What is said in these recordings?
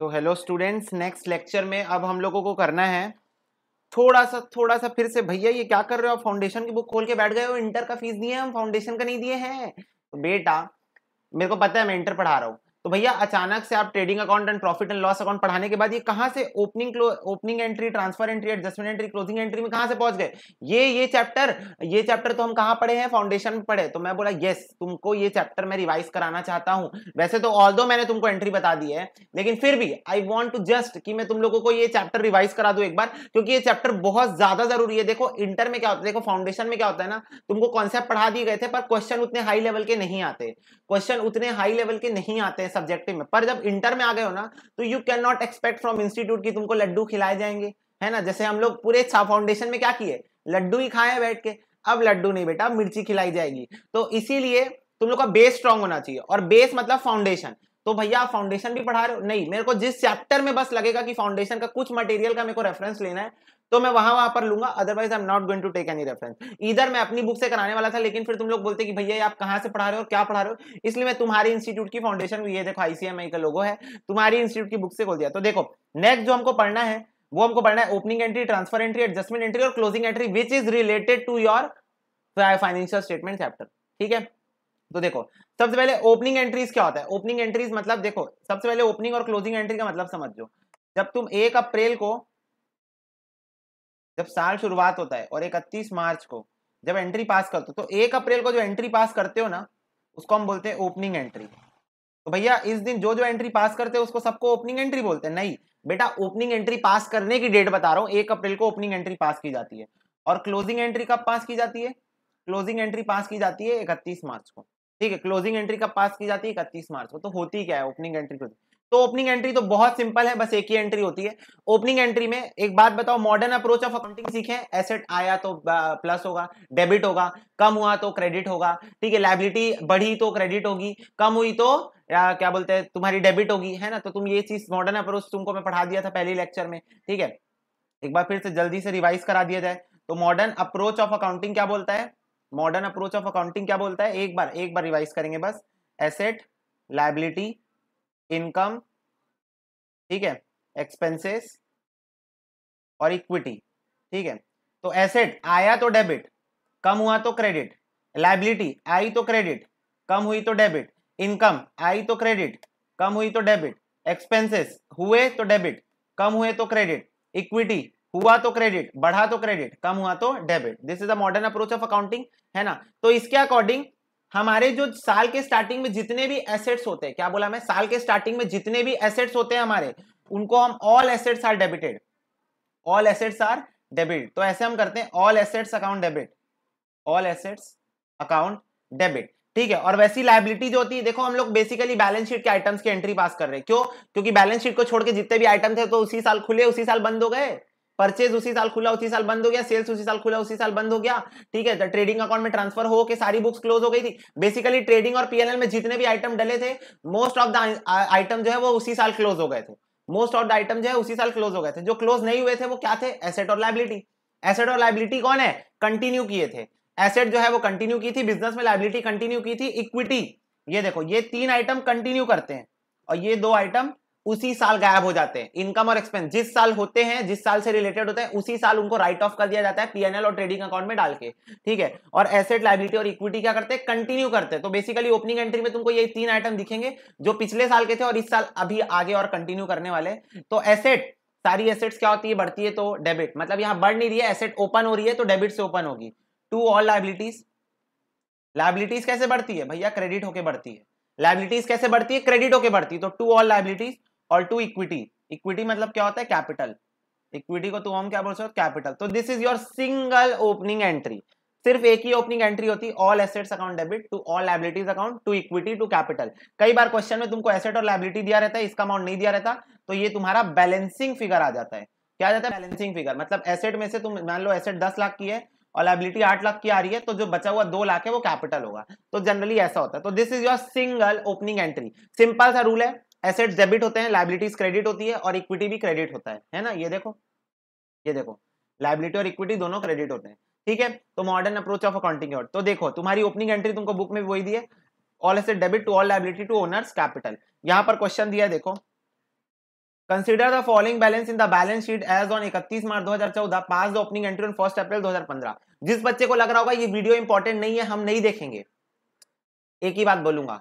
तो hello students next lecture में अब हम लोगों को करना है थोड़ा सा थोड़ा सा फिर से भैया ये क्या कर रहे हो आप फाउंडेशन की बुक खोल के बैठ गए हो इंटर का फीस दिए हम फाउंडेशन का नहीं दिए हैं तो बेटा मेरे को पता है मैं इंटर पढ़ा रहा हूँ तो भैया अचानक से आप trading account and profit and loss account पढ़ाने के बाद ये कहां से opening opening entry transfer entry adjustment entry closing entry में कहां से पहुंच गए ये ये चैप्टर ये चैप्टर तो हम कहां पढ़े हैं फाउंडेशन में पढ़े तो मैं बोला यस तुमको ये चैप्टर मैं रिवाइज कराना चाहता हूं वैसे तो ऑल मैंने तुमको एंट्री बता दी है लेकिन फिर भी आई वॉन्ट टू जस्ट कि मैं तुम लोगों को ये चैप्टर रिवाइज करा दू एक बार क्योंकि ये चैप्टर बहुत ज्यादा जरूरी है देखो इंटर में क्या होता है देखो फाउंडेशन में क्या होता है ना तुमको कॉन्सेप्ट पढ़ा दिए गए थे पर क्वेश्चन उतने हाई लेवल के नहीं आते क्वेश्चन उतने हाई लेवल के नहीं आते सब्जेक्टिव में पर जब इंटर में आ गए हो ना तो you can not expect from institute की तुमको लड्डू खिलाए जाएंगे है ना जैसे हम लोग पूरे फाउंडेशन में क्या किए लड्डू ही खाए बैठ के अब लड्डू नहीं बेटा मिर्ची खिलाई जाएगी तो इसीलिए तुम लोग का बेस स्ट्रांग होना चाहिए और बेस मतलब फाउंडेशन तो भैया आप फाउंडेशन भी पढ़ा रहे हो नहीं मेरे को जिस चैप्टर में बस लगेगा कि फाउंडेशन का कुछ मटेरियल का मेरे को रेफरेंस लेना है तो मैं वहां वहां पर लूंगा otherwise I am not going to take any reference इधर मैं अपनी बुक से कराने वाला था लेकिन फिर तुम लोग बोलते कि भैया आप कहां से पढ़ा रहे हो क्या पढ़ा रहे हो इसलिए मैं तुम्हारी इंस्टीट्यूट की फाउंडेशन ये देखो आईसीएमआई का लोगो है तुम्हारी इंस्टीट्यूट की बुक से खोल दिया तो देखो नेक्स्ट जो हमको पढ़ना है वो हमको पढ़ना है opening entry transfer entry adjustment entry और closing entry which is related to your financial statement chapter ठीक है तो देखो सबसे पहले ओपनिंग एंट्रीज क्या होता है ओपनिंग एंट्रीज मतलब देखो सबसे पहले ओपनिंग और क्लोजिंग एंट्री का मतलब समझ लो जब तुम एक अप्रैल को जब साल शुरुआत होता है और इकतीस मार्च को जब एंट्री पास करते हो तो एक अप्रैल को जो एंट्री पास करते हो ना उसको हम बोलते हैं ओपनिंग एंट्री तो भैया इस दिन जो जो एंट्री पास करते हो उसको सबको ओपनिंग एंट्री बोलते हैं नहीं बेटा ओपनिंग एंट्री पास करने की डेट बता रहा हूँ एक अप्रैल को ओपनिंग एंट्री पास की जाती है और क्लोजिंग एंट्री कब पास की जाती है क्लोजिंग एंट्री पास की जाती है इकतीस मार्च को ठीक है क्लोजिंग एंट्री कब पास की जाती है इकतीस मार्च को तो होती क्या है ओपनिंग एंट्री क्लोजिंग तो ओपनिंग एंट्री तो बहुत सिंपल है बस एक ही एंट्री होती है ओपनिंग एंट्री में एक बात बताओ मॉडर्न अप्रोच ऑफ अकाउंटिंग सीखे एसेट आया तो प्लस होगा डेबिट होगा कम हुआ तो क्रेडिट होगा ठीक है लाइबिलिटी बढ़ी तो क्रेडिट होगी कम हुई तो या क्या बोलते हैं तुम्हारी डेबिट होगी है ना तो तुम ये चीज मॉडर्न अप्रोच तुमको मैं पढ़ा दिया था पहले लेक्चर में ठीक है एक बार फिर से जल्दी से रिवाइज करा दिया जाए तो मॉडर्न अप्रोच ऑफ अकाउंटिंग क्या बोलता है मॉडर्न अप्रोच ऑफ अकाउंटिंग क्या बोलता है एक बार एक बार रिवाइज करेंगे बस एसेट लाइबिलिटी इनकम ठीक है एक्सपेंसेस और इक्विटी ठीक है तो एसेट आया तो डेबिट कम हुआ तो क्रेडिट लाइबिलिटी आई तो क्रेडिट कम हुई तो डेबिट इनकम आई तो क्रेडिट कम हुई तो डेबिट एक्सपेंसेस हुए तो डेबिट कम हुए तो क्रेडिट इक्विटी हुआ तो क्रेडिट बढ़ा तो क्रेडिट कम हुआ तो debit this is the modern approach of accounting है ना तो इसके अकॉर्डिंग हमारे जो साल के स्टार्टिंग में जितने भी एसेट्स होते हैं क्या बोला मैं साल के स्टार्टिंग में जितने भी एसेट्स होते हैं हमारे उनको हम all assets are debited all assets are debit तो ऐसे हम करते हैं all assets account debit all assets account debit ठीक है और वैसी लाइबिलिटी जो होती है देखो हम लोग बेसिकली बैलेंस शीट के आइटम्स की एंट्री पास कर रहे हैं क्यों क्योंकि बैलेंस शीट को छोड़ के जितने भी आइटम थे तो उसी साल खुले उसी साल बंद हो गए परचेज उसी साल खुला उसी साल बंद हो गया सेल्स उसी साल खुला उसी साल बंद हो गया ठीक है ट्रेडिंग अकाउंट में ट्रांसफर हो के सारी बुक्स क्लोज हो गई थी बेसिकली ट्रेडिंग और पीएनएल में जितने भी आइटम डले थे मोस्ट ऑफ द आइटम जो है वो उसी साल क्लोज हो गए थे मोस्ट ऑफ द आइटम जो है उसी साल क्लोज हो गए थे जो क्लोज नहीं हुए थे वो क्या थे एसेट और लाइबिलिटी एसेट और लाइबिलिटी कौन है कंटिन्यू किए थे एसेट जो है वो कंटिन्यू की थी बिजनेस में लाइबिलिटी कंटिन्यू की थी इक्विटी ये देखो ये तीन आइटम कंटिन्यू करते हैं और ये दो आइटम उसी साल गायब हो जाते हैं इनकम और एक्सपेंस जिस साल होते हैं जिस साल से रिलेटेड होते हैं उसी साल उनको राइट ऑफ कर दिया जाता है पीएनएल और ट्रेडिंग अकाउंट में डाल के ठीक है और एसेट लाइबिलिटी और इक्विटी क्या करते हैं कंटिन्यू करते हैं तो बेसिकली ओपनिंग एंट्री में तुमको ये तीन आइटम दिखेंगे जो पिछले साल के थे और इस साल अभी आगे और कंटिन्यू करने वाले तो एसेट सारी एसेट्स क्या होती है बढ़ती है तो डेबिट मतलब यहां बढ़ नहीं रही है एसेट ओपन हो रही है तो डेबिट से ओपन होगी टू ऑल लाइबिलिटीज लाइबिलिटीज कैसे बढ़ती है भैया क्रेडिट होके बढ़ती है लाइबिलिटीज कैसे बढ़ती है क्रेडिट होके बढ़ती है तो टू ऑल लाइबिलिटीज और टू इक्विटी इक्विटी मतलब क्या होता है कैपिटल इक्विटी को तुम हम क्या बोल सकते हो कैपिटल तो this is your single opening entry सिर्फ एक ही ओपनिंग एंट्री होती है all assets account debit to all liabilities account to equity to capital कई बार क्वेश्चन में तुमको एसेट और लाइबिलिटी दिया रहता है इसका अमाउंट नहीं दिया रहता तो ये तुम्हारा बैलेंसिंग फिगर आ जाता है क्या जाता है बैलेंसिंग फिगर मतलब एसेट में से तुम मान लो एसेट दस लाख की है और लाइबिलिटी आठ लाख की आ रही है तो जो बचा हुआ दो लाख है वो कैपिटल होगा तो जनरली ऐसा होता है तो this is your single opening entry simple सा रूल है एसेट डेबिट होते हैं लाइबिलिटीज क्रेडिट होती है और इक्विटी भी क्रेडिट होता है है ना ये देखो ये देखो लाइबिलिटी और इक्विटी दोनों क्रेडिट होते हैं ठीक है तो मॉडर्न अप्रोच ऑफ अकाउंटिंग तो देखो तुम्हारी ओपनिंग एंट्री तुमको बुक में वही दी है all asset debit to all liability to owner's capital यहां पर क्वेश्चन दिया देखो consider the following balance in the balance sheet as on इकतीस मार्च दो हजार चौदह pass the opening entry on first April दो हजार पंद्रह जिस बच्चे को लग रहा होगा ये वीडियो इंपॉर्टेंट नहीं है हम नहीं देखेंगे एक ही बात बोलूंगा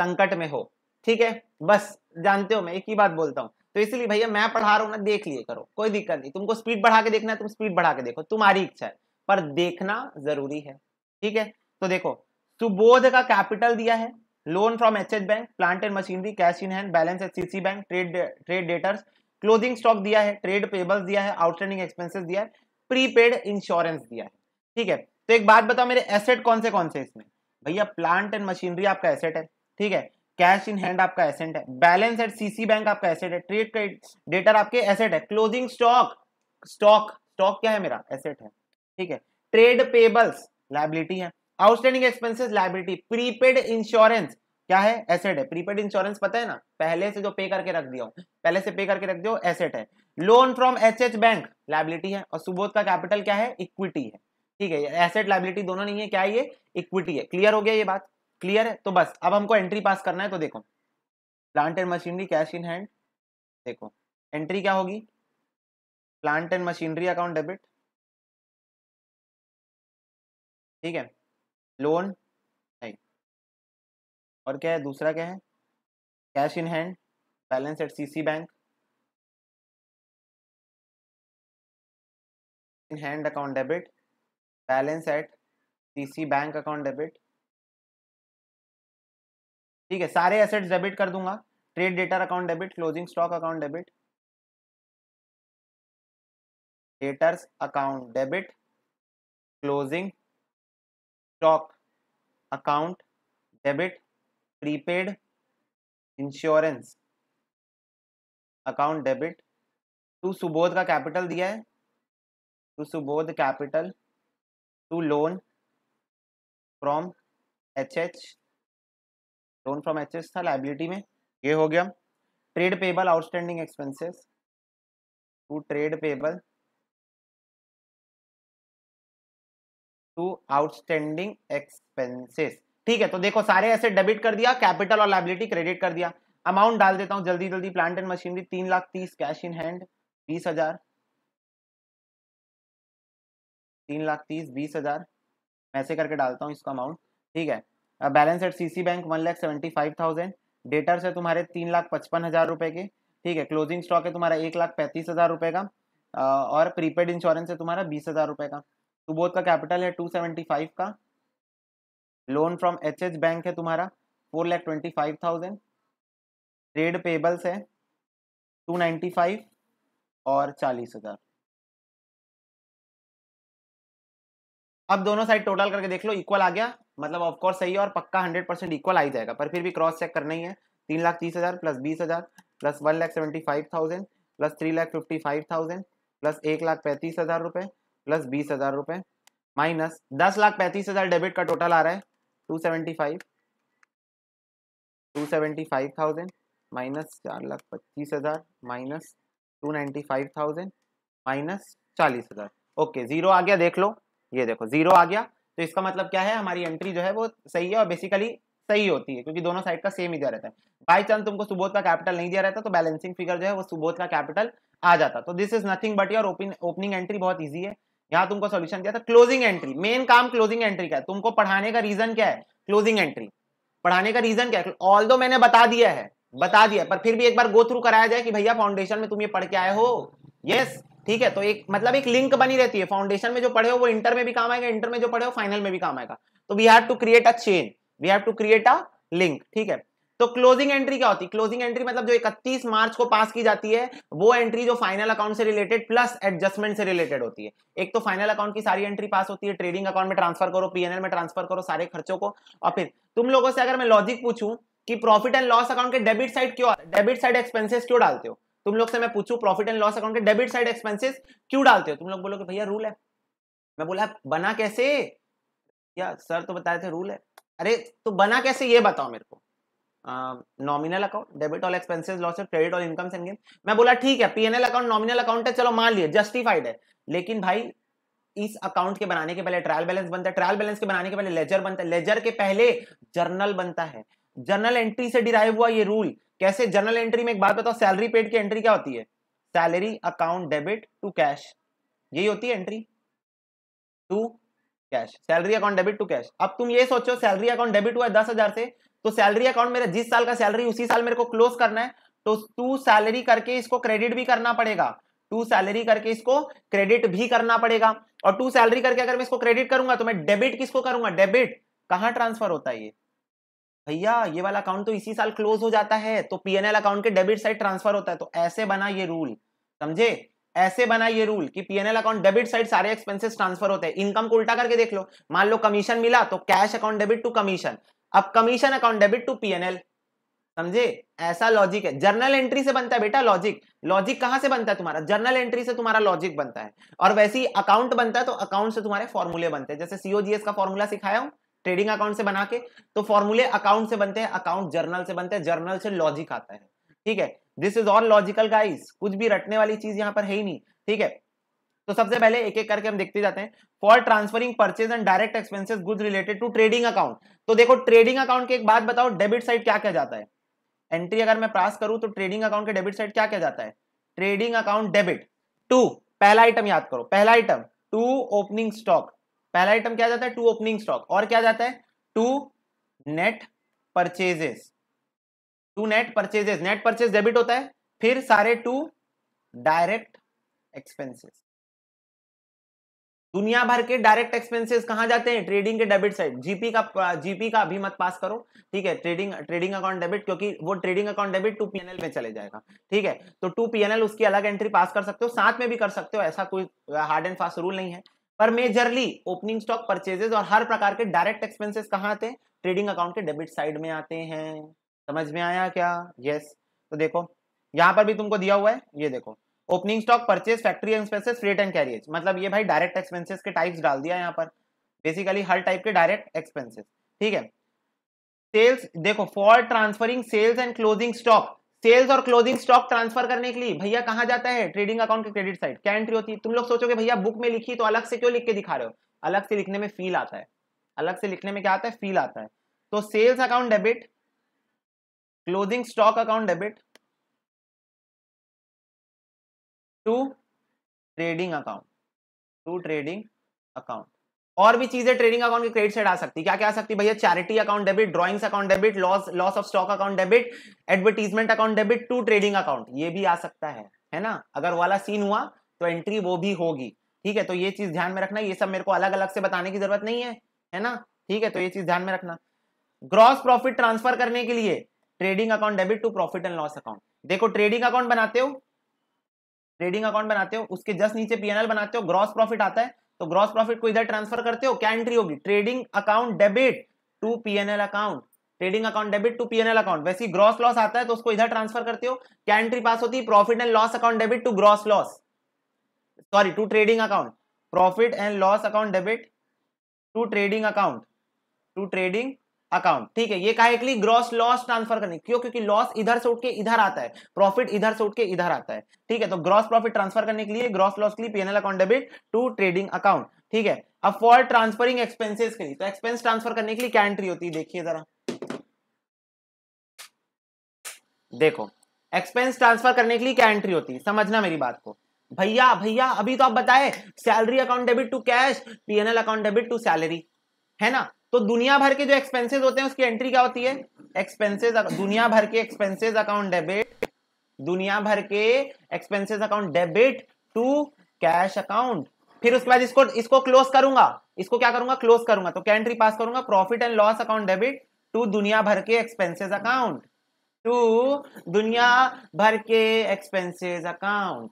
संकट में हो ठीक है बस जानते हो मैं एक ही बात बोलता हूँ तो इसलिए भैया मैं पढ़ा रहा हूँ ना देख लिए करो कोई दिक्कत नहीं तुमको स्पीड बढ़ा के देखना है तुम स्पीड बढ़ा के देखो तुम्हारी इच्छा है पर देखना जरूरी है ठीक है तो देखो सुबोध का कैपिटल दिया है loan from H H bank plant and machinery cash in hand balance H C bank trade trade debtors closing stock दिया है ट्रेड पेबल्स दिया है आउटस्टैंडिंग एक्सपेंसिस दिया है प्रीपेड इंश्योरेंस दिया है ठीक है तो एक बात बताओ मेरे एसेट कौन से कौन से इसमें भैया प्लांट एंड मशीनरी आपका एसेट है ठीक है कैश इन हैंड आपका एसेट है बैलेंस एट सीसी बैंक आपका एसेट है ट्रेड क्रेडिट डेटर आपके एसेट है क्लोजिंग स्टॉक स्टॉक स्टॉक क्या है मेरा एसेट है ठीक है ट्रेड पेबल्स लाइबिलिटी है outstanding expenses liability prepaid insurance क्या है एसेट है प्रीपेड इंश्योरेंस पता है ना पहले से जो पे करके रख दिया हो पहले से पे करके रख दिया एसेट है loan from H H bank liability है और सुबोध का कैपिटल क्या है इक्विटी है ठीक है एसेट लाइबिलिटी दोनों नहीं है क्या ये इक्विटी है क्लियर हो गया ये बात क्लियर है तो बस अब हमको एंट्री पास करना है तो देखो plant and machinery cash in hand देखो एंट्री क्या होगी plant and machinery account debit ठीक है लोन नहीं और क्या है दूसरा क्या है cash in hand balance at CC bank in hand account debit balance at CC bank account debit ठीक है सारे एसेट्स डेबिट कर दूंगा trade debtor account debit closing stock account debit debtors account debit closing stock account debit prepaid insurance account debit to Subodh का capital दिया है to Subodh capital to loan from H H loan from H था liability में ये हो गया trade payable outstanding expenses to trade payable to outstanding expenses ठीक है तो देखो सारे ऐसे डेबिट कर दिया कैपिटल और लाइबिलिटी क्रेडिट कर दिया अमाउंट डाल देता हूँ जल्दी जल्दी प्लांट एंड मशीनरी तीन लाख तीस कैश इन हैंड बीस हजार तीन लाख तीस बीस हजार ऐसे करके डालता हूँ इसका अमाउंट ठीक है balance at CC bank one lakh seventy five thousand debtors है तुम्हारे तीन लाख पचपन हज़ार रुपए के ठीक है क्लोजिंग स्टॉक है तुम्हारा एक लाख पैंतीस हज़ार रुपये का और प्रीपेड इंश्योरेंस है तुम्हारा बीस हज़ार रुपए का सुबोध तो का कैपिटल है टू सेवेंटी फाइव का loan from H H bank है तुम्हारा four lakh twenty five thousand trade payables है टू नाइन्टी फाइव और चालीस हज़ार अब दोनों साइड टोटल करके देख लो इक्वल आ गया मतलब ऑफकोर्स सही है और पक्का हंड्रेड परसेंट इक्वल आ जाएगा पर फिर भी क्रॉस चेक करना ही है तीन लाख तीस हज़ार प्लस बीस हज़ार plus one lakh seventy five thousand plus three lakh fifty five thousand plus एक लाख पैंतीस हज़ार रुपए प्लस बीस हज़ार रुपए माइनस दस लाख पैंतीस हज़ार डेबिट का टोटल आ रहा है two seventy five two seventy five thousand minus चार लाख पच्चीस हज़ार minus two ninety five thousand minus चालीस हज़ार ओके ज़ीरो आ गया देख लो ये देखो ज़ीरो आ गया तो इसका मतलब क्या है हमारी एंट्री जो है वो सही है और बेसिकली सही होती है क्योंकि दोनों साइड का सेम ही दिया रहता है बाई चांस तुमको सुबोध का कैपिटल नहीं दिया रहता तो बैलेंसिंग फिगर जो है वो सुबोध का कैपिटल आ जाता तो this is nothing but your opening entry बहुत ईजी है यहाँ तुमको सोल्यूशन दिया था क्लोजिंग एंट्री मेन काम क्लोजिंग एंट्री का है तुमको पढ़ाने का रीजन क्या है क्लोजिंग एंट्री पढ़ाने का रीजन क्या है ऑल मैंने बता दिया है बता दिया पर फिर भी एक बार गो थ्रू कराया जाए कि भैया फाउंडेशन में तुम ये पढ़ के आए हो यस yes, ठीक है तो एक मतलब एक लिंक बनी रहती है फाउंडेशन में जो पढ़े हो वो इंटर में भी काम आएगा इंटर में जो पढ़े हो फाइनल में भी काम आएगा तो we have to create a chain we have to create a link ठीक है तो क्लोजिंग एंट्री क्या होती है क्लोजिंग एंट्री मतलब जो 31 मार्च को पास की जाती है वो एंट्री जो फाइनल अकाउंट से रिलेटेड प्लस एडजस्टमेंट से रिलेटेड होती है एक तो फाइनल अकाउंट की सारी एंट्री पास होती है ट्रेडिंग अकाउंट में ट्रांसफर करो पीएनएल में ट्रांसफर करो सारे खर्चों को और फिर तुम लोगों से अगर मैं लॉजिक पूछूं कि प्रॉफिट एंड लॉस अकाउंट के डेबिट साइड क्यों डेबिट साइड एक्सपेंसेस क्यों डालते हो तुम लोग से मैं पूछू प्रॉफिट एंड लॉस अकाउंट के डेबिट साइड एक्सपेंसिस क्यों डालते हो तुम लोग बोलोगे भैया रूल है मैं बोला बना कैसे या सर तो बताए थे रूल है अरे तो बना कैसे ये बताओ मेरे को nominal account debit all expenses loss credit all income सेंगे मैं बोला ठीक है पीएनएल अकाउंट नॉमिनल अकाउंट है चलो मान लिए जस्टिफाइड है लेकिन भाई इस अकाउंट के बनाने के पहले ट्रायल बैलेंस बनता है ट्रायल बैलेंस के बनाने के पहले लेजर बनता है लेजर के पहले जर्नल बनता है जनरल एंट्री से डिराइव हुआ ये रूल कैसे जनरल एंट्री में एक बात बताओ सैलरी पेड की एंट्री क्या होती है salary account debit to cash यही होती है entry to cash salary account debit to cash अब तुम ये सोचो सैलरी अकाउंट डेबिट हुआ है दस हजार से तो सैलरी अकाउंट मेरा जिस साल का सैलरी उसी साल मेरे को क्लोज करना है तो टू सैलरी करके इसको क्रेडिट भी करना पड़ेगा टू सैलरी करके इसको क्रेडिट भी करना पड़ेगा और टू सैलरी करके अगर मैं इसको क्रेडिट करूंगा तो मैं डेबिट किसको करूंगा डेबिट कहां ट्रांसफर होता है ये भैया ये वाला अकाउंट तो इसी साल क्लोज हो जाता है तो पीएनएल अकाउंट के डेबिट साइड ट्रांसफर होता है तो ऐसे बना ये रूल समझे ऐसे बना ये रूल कि पीएनएल अकाउंट डेबिट साइड सारे एक्सपेंसेस ट्रांसफर होते हैं इनकम को उल्टा करके देख लो मान लो कमीशन मिला तो cash account debit to commission अब commission account debit to PNL समझे ऐसा लॉजिक है जर्नल एंट्री से बनता है बेटा लॉजिक लॉजिक कहां से बनता है तुम्हारा जर्नल एंट्री से तुम्हारा लॉजिक बनता है और वैसे ही अकाउंट बनता है तो अकाउंट से तुम्हारे फॉर्मूले बनते हैं जैसे सीओजीएस का फॉर्मूला सिखाया हूं ट्रेडिंग अकाउंट से बना के तो फॉर्मूले अकाउंट से बनते हैं अकाउंट जर्नल से बनते हैं जर्नल से लॉजिक आता है ठीक है this is all logical guys कुछ भी रटने वाली चीज यहाँ पर है ही नहीं ठीक है तो सबसे पहले एक एक करके हम देखते जाते हैं for transferring purchase and direct expenses good related to trading account तो देखो ट्रेडिंग अकाउंट की एक बात बताओ डेबिट साइड क्या क्या जाता है एंट्री अगर मैं प्रास करूं तो ट्रेडिंग अकाउंट के डेबिट साइड क्या क्या जाता है ट्रेडिंग अकाउंट डेबिट टू पहला आइटम याद करो पहला आइटम टू ओपनिंग स्टॉक पहला आइटम क्या जाता है टू ओपनिंग स्टॉक और क्या जाता है to net purchases to net purchases net purchase debit होता है फिर सारे टू डायरेक्ट एक्सपेंसेस दुनिया भर के डायरेक्ट एक्सपेंसेस कहां जाते हैं ट्रेडिंग के डेबिट साइड जीपी का जीपी का अभी मत पास करो ठीक है ट्रेडिंग ट्रेडिंग अकाउंट डेबिट क्योंकि वो trading account debit to PNL में चले जाएगा ठीक है तो टू पीएनएल उसकी अलग एंट्री पास कर सकते हो साथ में भी कर सकते हो ऐसा कोई हार्ड एंड फास्ट रूल नहीं है पर मेजरली ओपनिंग स्टॉक परचेजेस और हर प्रकार के डायरेक्ट एक्सपेंसेस कहाँ आते हैं ट्रेडिंग अकाउंट के डेबिट साइड में आते हैं समझ में आया क्या यस yes. तो देखो यहाँ पर भी तुमको दिया हुआ है ये देखो opening stock purchase factory expenses freight and carriage मतलब ये भाई डायरेक्ट एक्सपेंसेस के टाइप्स डाल दिया यहाँ पर बेसिकली हर टाइप के डायरेक्ट एक्सपेंसेस ठीक है सेल्स देखो for transferring sales and closing stock sales और क्लोजिंग स्टॉक ट्रांसफर करने के लिए भैया कहा जाता है ट्रेडिंग अकाउंट के क्रेडिट साइड क्या एंट्री होती है तुम लोग सोचोगे भैया बुक में लिखी तो अलग से क्यों लिख के दिखा रहे हो अलग से लिखने में फील आता है अलग से लिखने में क्या आता है फील आता है तो sales account debit closing stock account debit to trading account to trading account और भी चीजें ट्रेडिंग अकाउंट के क्रेडिट साइड आ सकती क्या क्या आ सकती भैया charity account debit drawings account debit loss loss of stock account debit advertisement account debit to trading account ये भी आ सकता है है ना अगर वाला सीन हुआ तो एंट्री वो भी होगी ठीक है तो ये चीज ध्यान में रखना ये सब मेरे को अलग अलग से बताने की जरूरत नहीं है है ना ठीक है तो ये चीज ध्यान में रखना ग्रॉस प्रॉफिट ट्रांसफर करने के लिए trading account debit to profit and loss account देखो ट्रेडिंग अकाउंट बनाते हो ट्रेडिंग अकाउंट बनाते हो उसके जस्ट नीचे पीएनएल बनाते हो ग्रॉस प्रॉफिट आता है तो ग्रॉस प्रॉफिट को इधर ट्रांसफर करते हो क्या एंट्री होगी trading account debit to PNL account trading account debit to PNL account वैसे ग्रॉस लॉस आता है तो उसको इधर ट्रांसफर करते हो क्या एंट्री पास होती है profit and loss account debit to gross loss sorry to trading account profit and loss account debit to trading account to trading account ठीक है ये कहा एक ग्रॉस लॉस ट्रांसफर करने क्यों क्योंकि लॉस इधर से उठ के इधर आता है प्रॉफिट इधर से उठ के इधर आता है ठीक है तो ग्रॉस प्रॉफिट ट्रांसफर करने के लिए ग्रॉस लॉस के लिए PNL account debit to trading account ठीक है अब फॉर ट्रांसफरिंग एक्सपेंसेस के लिए तो एक्सपेंस ट्रांसफर करने के लिए क्या एंट्री होती है देखिए जरा देखो एक्सपेंस ट्रांसफर करने के लिए क्या एंट्री होती है समझना मेरी बात को भैया भैया अभी तो आप बताए salary account debit to cash PNL account debit to salary है ना तो दुनिया भर के जो एक्सपेंसेस होते हैं उसकी एंट्री क्या होती है एक्सपेंसेस दुनिया भर के एक्सपेंसेस अकाउंट डेबिट दुनिया भर के expenses account debit to cash account फिर उसके बाद इसको इसको क्लोज करूंगा इसको क्या करूंगा क्लोज करूंगा तो क्या एंट्री पास करूंगा profit and loss account debit to दुनिया भर के एक्सपेंसेस अकाउंट टू दुनिया भर के एक्सपेंसेस अकाउंट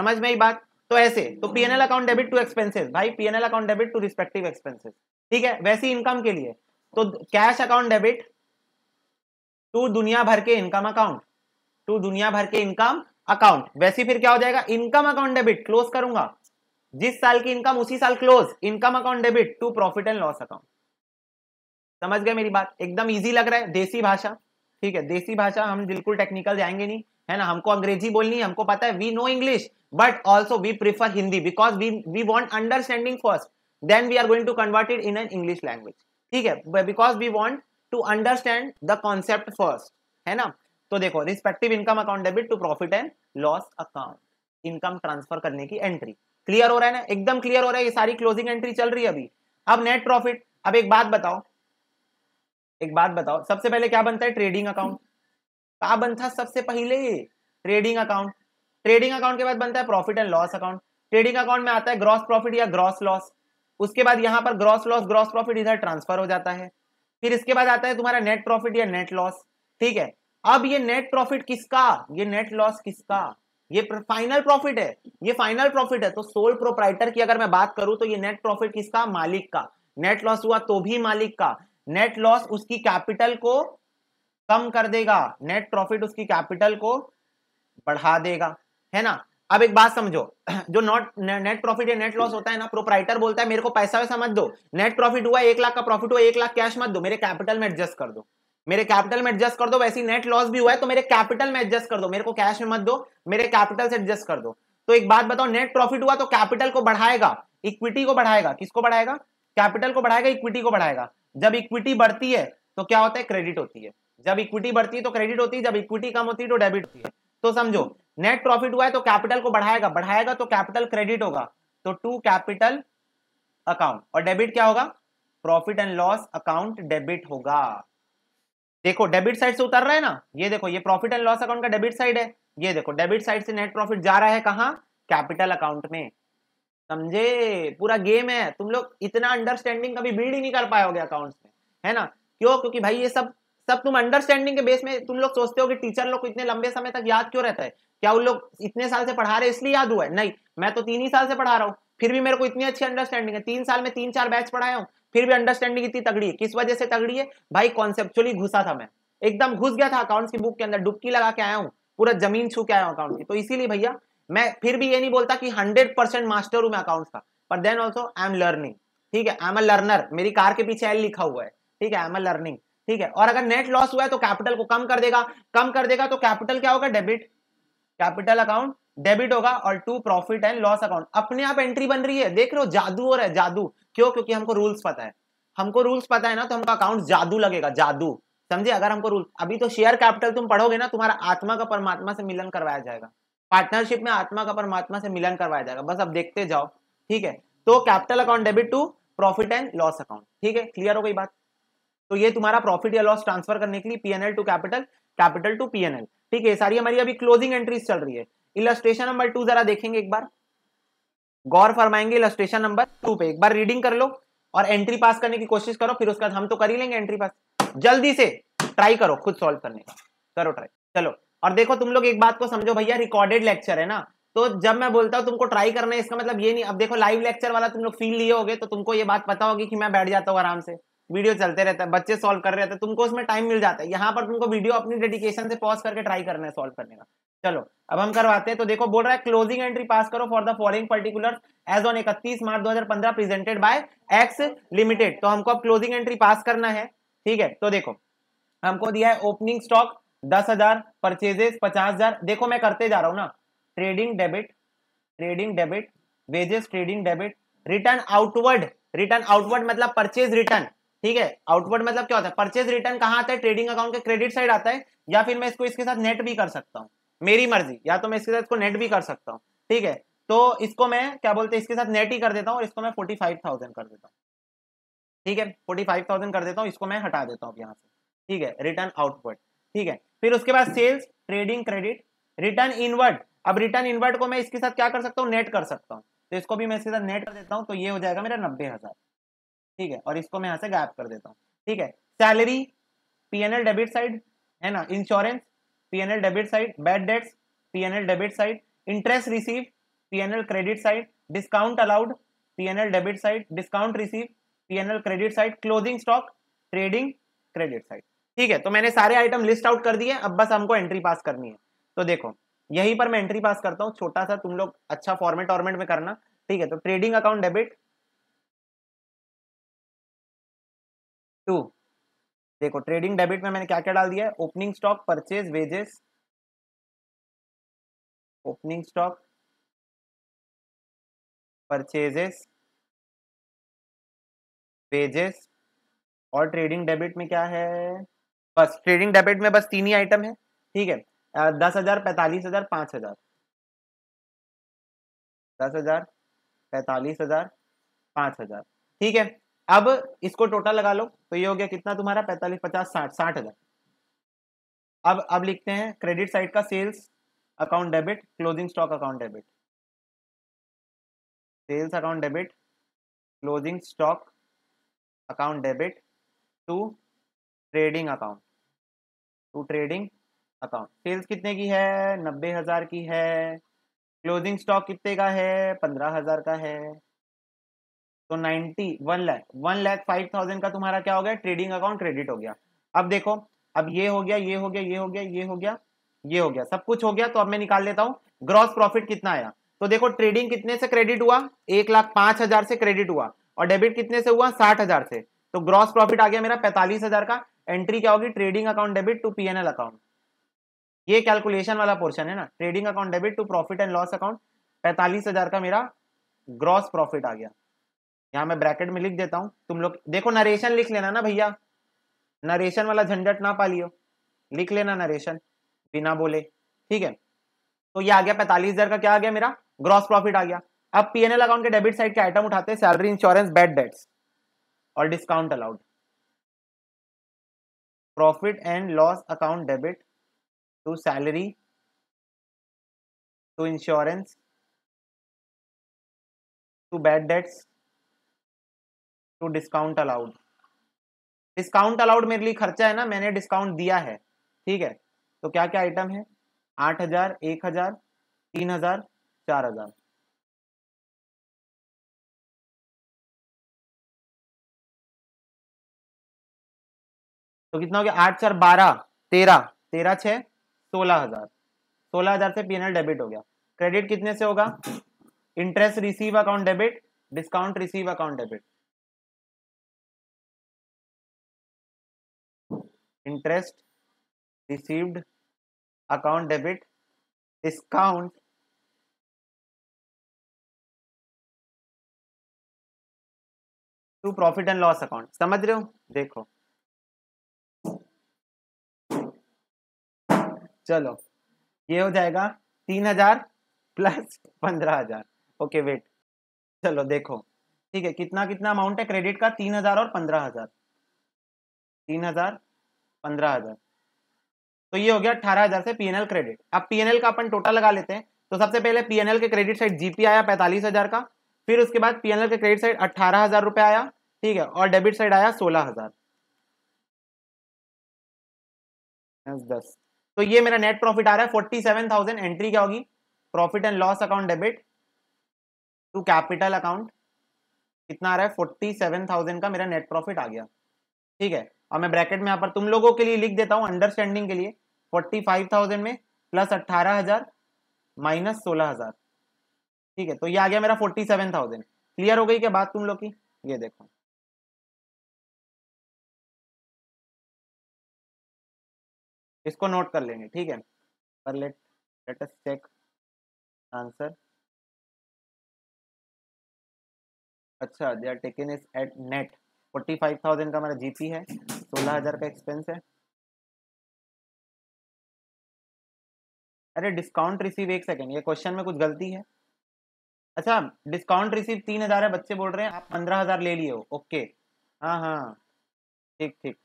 समझ में ही बात तो ऐसे तो PNL account debit to expenses भाई PNL account debit to respective expenses ठीक है वैसी इनकम के लिए तो कैश अकाउंट डेबिट टू दुनिया भर के इनकम अकाउंट टू दुनिया भर के इनकम अकाउंट वैसी फिर क्या हो जाएगा इनकम अकाउंट डेबिट क्लोज करूंगा जिस साल की इनकम उसी साल close income account debit to profit and loss account समझ गए मेरी बात एकदम इजी लग रहा है देसी भाषा ठीक है देसी भाषा हम बिल्कुल टेक्निकल जाएंगे नहीं है ना हमको अंग्रेजी बोलनी है हमको पता है we know English but also we prefer Hindi because we we want understanding first then we are going to convert it in an english language ठीक है because we want to understand the concept first है ना तो देखो respective income account debit to profit and loss account income transfer करने की entry clear हो रहा है ना एकदम क्लियर हो रहा है ये सारी क्लोजिंग एंट्री चल रही है अभी अब नेट प्रॉफिट अब एक बात बताओ एक बात बताओ सबसे पहले क्या बनता है ट्रेडिंग अकाउंट क्या बनता सबसे पहले ट्रेडिंग अकाउंट ट्रेडिंग अकाउंट के बाद बनता है profit and loss account trading account में आता है ग्रॉस प्रॉफिट या ग्रॉस लॉस उसके बाद यहाँ पर ग्रॉस लॉस ग्रॉस प्रॉफिट इधर ट्रांसफर हो जाता है फिर इसके बाद आता है तुम्हारा नेट प्रॉफिट या नेट लॉस ठीक है अब ये नेट प्रॉफिट किसका ये नेट लॉस किसका ये फाइनल प्रॉफिट है ये फाइनल प्रॉफिट है तो सोल प्रोप्राइटर की अगर मैं बात करूं तो ये नेट प्रॉफिट किसका मालिक का नेट लॉस हुआ तो भी मालिक का नेट लॉस उसकी कैपिटल को कम कर देगा नेट प्रॉफिट उसकी कैपिटल को बढ़ा देगा है ना अब एक बात समझो जो नॉट नेट प्रॉफिट या नेट लॉस होता है ना प्रोपराइटर बोलता है मेरे को पैसा वैसा मत दो नेट प्रॉफिट हुआ एक लाख का प्रॉफिट हुआ एक लाख कैश मत दो मेरे कैपिटल में एडजस्ट कर दो मेरे कैपिटल में एडजस्ट कर दो वैसे नेट लॉस भी हुआ है तो मेरे कैपिटल में एडजस्ट कर दो मेरे को कैश में मत दो मेरे कैपिटल से एडजस्ट कर दो तो एक बात बताओ नेट प्रॉफिट हुआ तो कैपिटल को बढ़ाएगा इक्विटी को बढ़ाएगा किसको बढ़ाएगा कैपिटल को बढ़ाएगा इक्विटी को बढ़ाएगा जब इक्विटी बढ़ती है तो क्या होता है क्रेडिट होती है जब इक्विटी बढ़ती है तो क्रेडिट होती है जब इक्विटी कम होती है तो डेबिट होती है तो समझो नेट प्रॉफिट हुआ है तो कैपिटल को बढ़ाएगा बढ़ाएगा तो कैपिटल क्रेडिट होगा तो टू कैपिटल अकाउंट और डेबिट क्या होगा profit and loss account debit होगा देखो डेबिट साइड से उतर रहा है ना ये देखो ये प्रॉफिट एंड लॉस अकाउंट का डेबिट साइड है ये देखो डेबिट साइड से नेट प्रॉफिट जा रहा है कहा कैपिटल अकाउंट में समझे पूरा गेम है तुम लोग इतना अंडरस्टैंडिंग कभी बिल्ड ही नहीं कर पाएंगे अकाउंट अकाउंट्स में है ना क्यों क्योंकि भाई ये सब सब तुम अंडरस्टैंडिंग के बेस में तुम लोग सोचते हो कि टीचर लोग को इतने लंबे समय तक याद क्यों रहता है क्या उन लोग इतने साल से पढ़ा रहे इसलिए याद हुआ है नहीं मैं तो तीन ही साल से पढ़ा रहा हूँ फिर भी मेरे को इतनी अच्छी अंडरस्टैंडिंग है तीन साल में तीन चार बैच पढ़ाया हूँ फिर भी अंडरस्टैंडिंग इतनी तगड़ी है किस वजह से तगड़ी है भाई कॉन्सेप्चुअली घुसा था मैं एकदम घुस गया था अकाउंट्स की बुक के अंदर डुबकी लगा के आया हूँ पूरा जमीन छू के आया हूँ अकाउंट की तो इसीलिए भैया मैं फिर भी ये नहीं बोलता कि हंड्रेड परसेंट मास्टर हूँ मैं अकाउंट्स का पर then also I am learning ठीक है आई एम अ लर्नर मेरी कार के पीछे एल लिखा हुआ है ठीक है आई एम अ लर्निंग ठीक है और अगर नेट लॉस हुआ है तो कैपिटल को कम कर देगा कम कर देगा तो कैपिटल क्या होगा डेबिट कैपिटल अकाउंट डेबिट होगा और to profit and loss account अपने आप एंट्री बन रही है देख रहे हो जादू हो रहा है जादू क्यों क्योंकि हमको रूल्स पता है हमको रूल्स पता है ना तो हमको अकाउंट जादू लगेगा जादू समझे अगर हमको रूल अभी तो शेयर कैपिटल तुम पढ़ोगे ना तुम्हारा आत्मा का परमात्मा से मिलन करवाया जाएगा पार्टनरशिप में आत्मा का परमात्मा से मिलन करवाया जाएगा बस अब देखते जाओ ठीक है तो capital account debit to profit and loss account ठीक है क्लियर हो गई बात तो ये तुम्हारा प्रॉफिट या लॉस ट्रांसफर करने के लिए PNL to capital capital to PNL ठीक है सारी हमारी अभी क्लोजिंग एंट्रीज चल रही है इलास्ट्रेशन नंबर टू जरा देखेंगे एक बार गौर फरमाएंगे इलास्ट्रेशन नंबर टू पे एक बार रीडिंग कर लो और एंट्री पास करने की कोशिश करो फिर उसके बाद हम तो कर ही लेंगे एंट्री पास जल्दी से ट्राई करो खुद सॉल्व करने का करो ट्राई चलो और देखो तुम लोग एक बात को समझो भैया रिकॉर्डेड लेक्चर है ना तो जब मैं बोलता हूँ तुमको ट्राई करना है इसका मतलब ये नहीं अब देखो लाइव लेक्चर वाला तुम लोग फील लिए होगे तो तुमको ये बात पता होगी कि मैं बैठ जाता हूँ आराम से वीडियो चलते रहता है बच्चे सॉल्व कर रहे थे तुमको उसमें टाइम मिल जाता है यहाँ पर तुमको वीडियो अपनी डेडिकेशन से पॉज करके ट्राई करना है सॉल्व करने का चलो अब हम करवाते हैं तो देखो बोल रहा है क्लोजिंग एंट्री पास करो for the following particular as on इकतीस March 2015 presented by X limited तो हमको अब क्लोजिंग एंट्री पास करना है ठीक है तो देखो हमको दिया है ओपनिंग स्टॉक दस हजार परचेजेस पचास हजार देखो मैं करते जा रहा हूँ ना trading debit trading debit wages trading debit return outward return outward मतलब परचेज रिटर्न ठीक है आउटवर्ड मतलब क्या होता है परचेज रिटर्न कहाँ आता है ट्रेडिंग अकाउंट के क्रेडिट साइड आता है या फिर मैं इसको इसके साथ नेट भी कर सकता हूँ मेरी मर्जी या तो मैं इसके साथ इसको नेट भी कर सकता हूँ ठीक है तो इसको मैं क्या बोलते हैं इसके साथ नेट ही कर देता हूँ और इसको मैं फोर्टी फाइव थाउजेंड कर देता हूँ ठीक है फोर्टी फाइव थाउजेंड कर देता हूँ इसको मैं हटा देता हूँ यहाँ से ठीक है रिटर्न आउटवर्ड ठीक है फिर उसके बाद sales trading credit return inward अब रिटर्न इनवर्ट को मैं इसके साथ क्या कर सकता हूँ नेट कर सकता हूँ तो इसको भी मैं इसके साथ नेट कर देता हूँ तो ये हो जाएगा मेरा नब्बे हजार ठीक है और इसको मैं यहाँ से गैप कर देता हूँ ठीक है सैलरी पीएनएल डेबिट साइड है ना insurance PNL debit side bad debts PNL debit side interest receive PNL credit side discount allowed PNL debit side discount receive PNL credit side closing stock trading credit side ठीक है तो मैंने सारे item list out कर दिए अब बस हमको एंट्री पास करनी है तो देखो यहीं पर मैं एंट्री पास करता हूँ छोटा सा तुम लोग अच्छा फॉर्मेट ऑर्मेट में करना ठीक है तो ट्रेडिंग अकाउंट डेबिट टू देखो ट्रेडिंग डेबिट में मैंने क्या क्या डाल दिया है opening stock purchase wages opening stock purchases wages और ट्रेडिंग डेबिट में क्या है बस ट्रेडिंग डेबिट में बस तीन ही आइटम है ठीक है दस हजार पैंतालीस हजार पांच हजार दस हजार पैंतालीस हजार पांच हजार ठीक है अब इसको टोटल लगा लो तो ये हो गया कितना तुम्हारा पैंतालीस पचास साठ साठ हजार अब अब लिखते हैं क्रेडिट साइड का sales account debit closing stock account debit sales account debit closing stock account debit to trading account to trading account sales कितने की है नब्बे हजार की है क्लोजिंग स्टॉक कितने का है पंद्रह हजार का है तो ninety one lakh one lakh five thousand का तुम्हारा क्या हो गया ट्रेडिंग अकाउंट क्रेडिट हो गया अब देखो अब ये हो गया ये हो गया ये हो गया ये हो गया ये हो गया सब कुछ हो गया तो अब मैं निकाल लेता हूँ ग्रॉस प्रॉफिट कितना आया तो देखो ट्रेडिंग कितने से क्रेडिट हुआ एक लाख पांच हजार से क्रेडिट हुआ और डेबिट कितने से हुआ साठ हजार से तो ग्रॉस प्रॉफिट आ गया मेरा पैंतालीस हजार का एंट्री क्या होगी trading account debit to PNL account ये कैलकुलेशन वाला पोर्शन है ना trading account debit to profit and loss account पैंतालीस हजार का मेरा ग्रॉस प्रॉफिट आ गया यहाँ मैं ब्रैकेट में लिख देता हूँ तुम लोग देखो नरेशन लिख लेना ना भैया नरेशन वाला झंझट ना पालियो लिख लेना नरेशन बिना बोले ठीक है तो ये आ गया पैंतालीस हजार का क्या आ गया मेरा ग्रॉस प्रॉफिट आ गया अब पीएनएल अकाउंट के डेबिट साइड के आइटम उठाते हैं सैलरी इंश्योरेंस बैड डेट्स और discount allowed profit and loss account debit to salary to insurance to bad debts to discount allowed discount allowed मेरे लिए खर्चा है ना मैंने डिस्काउंट दिया है ठीक है तो क्या क्या आइटम है आठ हजार एक हजार तीन हजार चार हजार तो कितना हो गया आठ चार बारह तेरह तेरह छह सोलह हजार सोलह हजार से पीएनएल डेबिट हो गया क्रेडिट कितने से होगा interest receive account debit discount receive account debit interest received account debit discount to profit and loss account समझ रहे हो देखो चलो ये हो जाएगा तीन हजार प्लस पंद्रह हजार ओके वेट चलो देखो ठीक है कितना कितना अमाउंट है क्रेडिट का तीन हजार और पंद्रह हजार तीन हजार पंद्रह हजार तो ये हो गया अठारह हजार से पीएनएल क्रेडिट अब पीएनएल का अपन टोटल लगा लेते हैं तो सबसे पहले पीएनएल के क्रेडिट साइड जीपी आया पैंतालीस हजार का फिर उसके बाद पीएनएल के क्रेडिट साइड अट्ठारह हजार रुपये आया ठीक है और डेबिट साइड आया सोलह हजार दस दस तो ये मेरा नेट प्रॉफिट आ रहा है फोर्टी सेवन थाउजेंड एंट्री क्या होगी profit and loss account debit to capital account कितना आ रहा है फोर्टी सेवन थाउजेंड का मेरा नेट प्रॉफिट आ गया ठीक है और मैं ब्रैकेट में यहाँ पर तुम लोगों के लिए लिख देता हूँ अंडरस्टैंडिंग के लिए फोर्टी फाइव थाउजेंड में प्लस अट्ठारह हजार माइनस सोलह हजार ठीक है तो ये आ गया मेरा फोर्टी सेवन थाउजेंड क्लियर हो गई क्या बात तुम लोग की ये देखो इसको नोट कर लेंगे ठीक है पर let let us check answer अच्छा they are taken is at net forty five thousand का मेरा जीपी है सोलह हज़ार का एक्सपेंस है अरे डिस्काउंट रिसीव एक सेकेंड ये क्वेश्चन में कुछ गलती है अच्छा डिस्काउंट रिसीव तीन हज़ार है बच्चे बोल रहे हैं आप पंद्रह हज़ार ले लिए हो ओके हाँ हाँ ठीक ठीक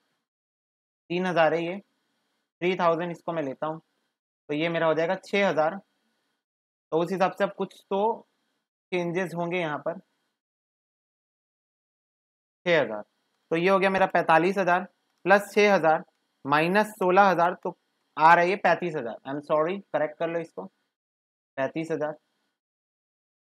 तीन हज़ार है ये थ्री थाउजेंड इसको मैं लेता हूँ तो ये मेरा हो जाएगा छः हज़ार तो उस हिसाब से अब कुछ तो चेंजेस होंगे यहाँ पर छः हज़ार तो ये हो गया मेरा पैंतालीस हज़ार प्लस छः हज़ार माइनस सोलह हज़ार तो आ रहा है ये पैंतीस हज़ार आई एम सॉरी करेक्ट कर लो इसको पैंतीस हज़ार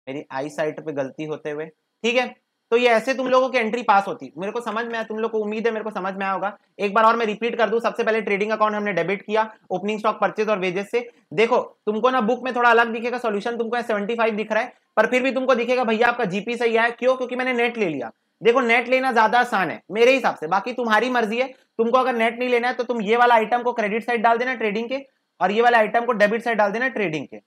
मेरी आई साइट पे गलती होते हुए ठीक है तो ये ऐसे तुम लोगों की एंट्री पास होती मेरे को समझ में आया तुम लोग को उम्मीद है मेरे को समझ में आया होगा एक बार और मैं रिपीट कर दूं सबसे पहले ट्रेडिंग अकाउंट हमने डेबिट किया ओपनिंग स्टॉक परचेज और वेजेस से देखो तुमको ना बुक में थोड़ा अलग दिखेगा सॉल्यूशन तुमको सेवेंटी फाइव दिख रहा है पर फिर भी तुमको दिखेगा भैया आपका जीपी सही आया क्यों क्योंकि मैंने नेट ले लिया देखो नेट लेना ज्यादा आसान है मेरे हिसाब से बाकी तुम्हारी मर्जी है तुमको अगर नेट नहीं लेना है तो तुम ये वाला आइटम को क्रेडिट साइड डाल देना ट्रेडिंग के और ये वाला आइटम को डेबिट साइड डाल देना ट्रेडिंग के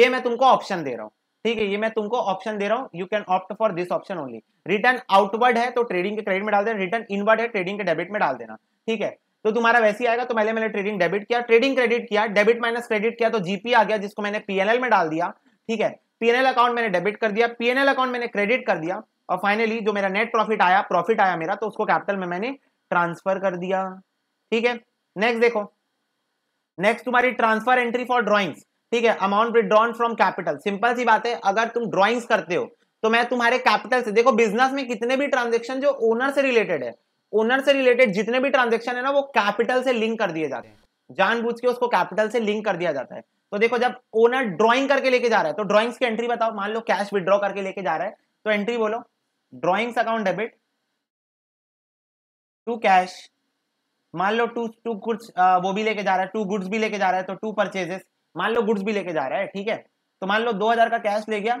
ये मैं तुमको ऑप्शन दे रहा हूँ ठीक है ये मैं तुमको ऑप्शन दे रहा हूँ you can opt for this option only return outward है तो ट्रेडिंग के क्रेडिट में डाल देना रिटर्न इनवर्ड है ट्रेडिंग के डेबिट में डाल देना ठीक है तो तुम्हारा वैसे आएगा तो पहले मैंने ट्रेडिंग डेबिट किया ट्रेडिंग क्रेडिट किया डेबिट माइनस क्रेडिट किया तो जीपी आ गया जिसको मैंने पीएनएल में डाल दिया ठीक है पीएनएल अकाउंट मैंने डेबिट कर दिया पीएनएल अकाउंट मैंने क्रेडिट कर दिया और फाइनली जो मेरा नेट प्रॉफिट आया प्रॉफिट आया मेरा तो उसको कैपिटल में मैंने ट्रांसफर कर दिया ठीक है नेक्स्ट देखो नेक्स्ट तुम्हारी ट्रांसफर एंट्री फॉर ड्रॉइंग्स ठीक है amount withdrawn from capital simple सी बात है अगर तुम ड्रॉइंग्स करते हो तो मैं तुम्हारे कैपिटल से देखो बिजनेस में कितने भी ट्रांजेक्शन जो ओनर से रिलेटेड है ओनर से रिलेटेड जितने भी ट्रांजेक्शन है ना वो कैपिटल से लिंक कर दिए जाते हैं जानबूझ के उसको कैपिटल से लिंक कर दिया जाता है तो देखो जब ओनर ड्रॉइंग करके लेके जा रहा है तो ड्रॉइंग्स की एंट्री बताओ मान लो कैश विद्रॉ करके लेके जा रहा है तो एंट्री बोलो drawings account debit to cash मान लो टू टू कुछ वो भी लेके जा रहा है टू गुड्स भी लेके जा रहा है तो टू परचेजेस मान लो गुड्स भी लेके जा रहा है ठीक है तो मान लो 2000 का कैश ले गया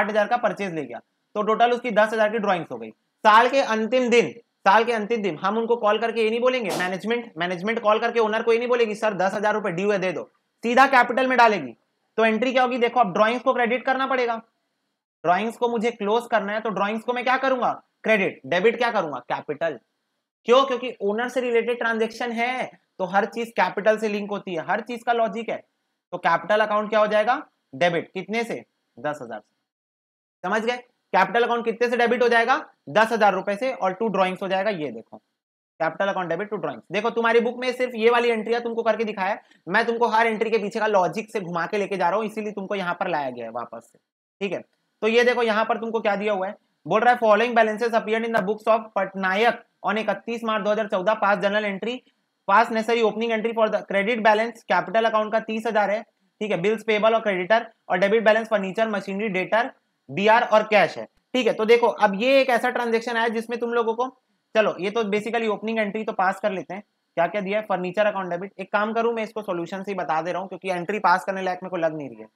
8000 का परचेज ले गया तो टोटल उसकी 10000 की ड्रॉइंग्स हो गई साल के अंतिम दिन साल के अंतिम दिन हम उनको कॉल करके ये नहीं बोलेंगे मैनेजमेंट मैनेजमेंट कॉल करके ओनर को ये नहीं बोलेगी सर दस हजार रुपए ड्यू है दे दो सीधा कैपिटल में डालेगी तो एंट्री क्या होगी देखो अब ड्रॉइंग्स को क्रेडिट करना पड़ेगा ड्रॉइंग्स को मुझे क्लोज करना है तो ड्रॉइंग्स को मैं क्या करूंगा क्रेडिट डेबिट क्या करूंगा कैपिटल क्यों क्योंकि ओनर से रिलेटेड ट्रांजेक्शन है तो हर चीज कैपिटल से लिंक होती है हर चीज का लॉजिक है तो कैपिटल अकाउंट क्या हो जाएगा डेबिट कितने से दस हजार से समझ गए कैपिटल अकाउंट कितने से डेबिट हो जाएगा दस हजार रुपए से और टू ड्रॉइंग्स हो जाएगा ये देखो capital account debit to drawings देखो तुम्हारी बुक में सिर्फ ये वाली एंट्री है तुमको करके दिखाया मैं तुमको हर एंट्री के पीछे का लॉजिक से घुमा के लेके जा रहा हूँ इसीलिए तुमको यहाँ पर लाया गया है वापस से ठीक है तो ये देखो यहाँ पर तुमको क्या दिया हुआ है बोल रहा है following balances appear in the books of Patnaik on इकतीस मार्च दो हजार चौदह pass journal entry pass necessary opening entry for the credit balance capital account का तीस हजार है ठीक है बिल्स पेबल और क्रेडिटर और debit balance furniture machinery debtor B और कैश है ठीक है तो देखो अब ये एक ऐसा ट्रांजेक्शन आया जिसमें तुम लोगों को चलो ये तो बेसिकली ओपनिंग एंट्री तो पास कर लेते हैं क्या क्या दिया है फर्नीचर अकाउंट डेबिट एक काम करूं मैं इसको सोल्यूशन से ही बता दे रहा हूँ क्योंकि एंट्री पास करने लायक मेरे को लग नहीं रही है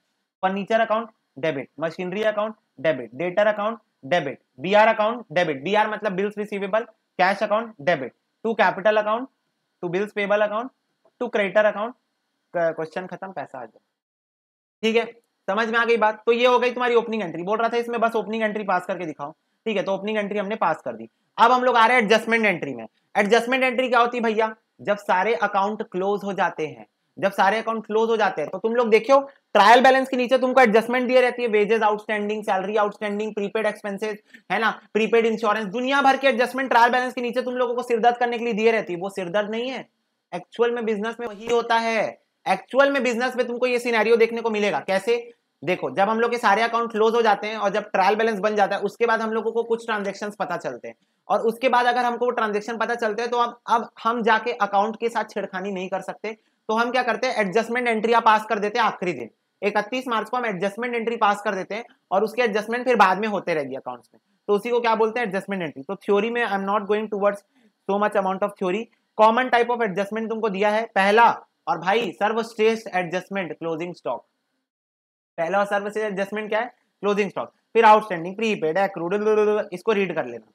furniture account debit machinery account debit debtor account debit B R account debit B R मतलब bills receivable cash account debit to capital account to bills payable account to creditor account question खत्म पैसा आ जाए ठीक है समझ में आ गई बात तो ये हो गई तुम्हारी ओपनिंग एंट्री बोल रहा था इसमें बस ओपनिंग एंट्री पास करके दिखाओ ठीक है तो ओपनिंग एंट्री हमने पास कर दी अब हम लोग आ रहे हैं एडजस्टमेंट एंट्री में एडजस्टमेंट एंट्री क्या होती है भैया जब सारे अकाउंट क्लोज हो जाते हैं जब सारे अकाउंट क्लोज हो जाते हैं तो तुम लोग देखियो ट्रायल बैलेंस के नीचे तुमको एडजस्टमेंट दिए रहती है wages outstanding salary outstanding prepaid expenses है ना प्रीपेड इंश्योरेंस दुनिया भर के एडजस्टमेंट ट्रायल बैलेंस के नीचे तुम लोगों को सिरदर्द करने के लिए दिए रहती है वो सिरदर्द नहीं है एक्चुअल में बिजनेस में वही होता है एक्चुअल में बिजनेस में तुमको ये सीनारियो देखने को मिलेगा कैसे देखो जब हम लोग के सारे अकाउंट क्लोज हो जाते हैं और जब ट्रायल बैलेंस बन जाता है उसके बाद हम लोगों को कुछ ट्रांजेक्शन पता चलते हैं और उसके बाद अगर हमको ट्रांजेक्शन पता चलते हैं तो अब अब हम जाके अकाउंट के साथ छेड़खानी नहीं कर सकते तो हम क्या करते हैं एडजस्टमेंट आप पास कर देते हैं आखिरी दिन इकतीस मार्च को हम एडजस्टमेंट एंट्री पास कर देते हैं और उसके एडजस्टमेंट फिर बाद में होते रहेगी अकाउंट्स में तो उसी को क्या बोलते हैं एडजस्टमेंट एंट्री तो थ्योरी में I am not going towards so much amount of theory common type of adjustment तुमको दिया है पहला और भाई सर्वश्रेष्ठ एडजस्टमेंट क्लोजिंग स्टॉक पहला और सर्वश्रेष्ठ एडजस्टमेंट क्या है क्लोजिंग स्टॉक फिर आउटस्टैंडिंग प्रीपेड एक्रूड इसको रीड कर लेना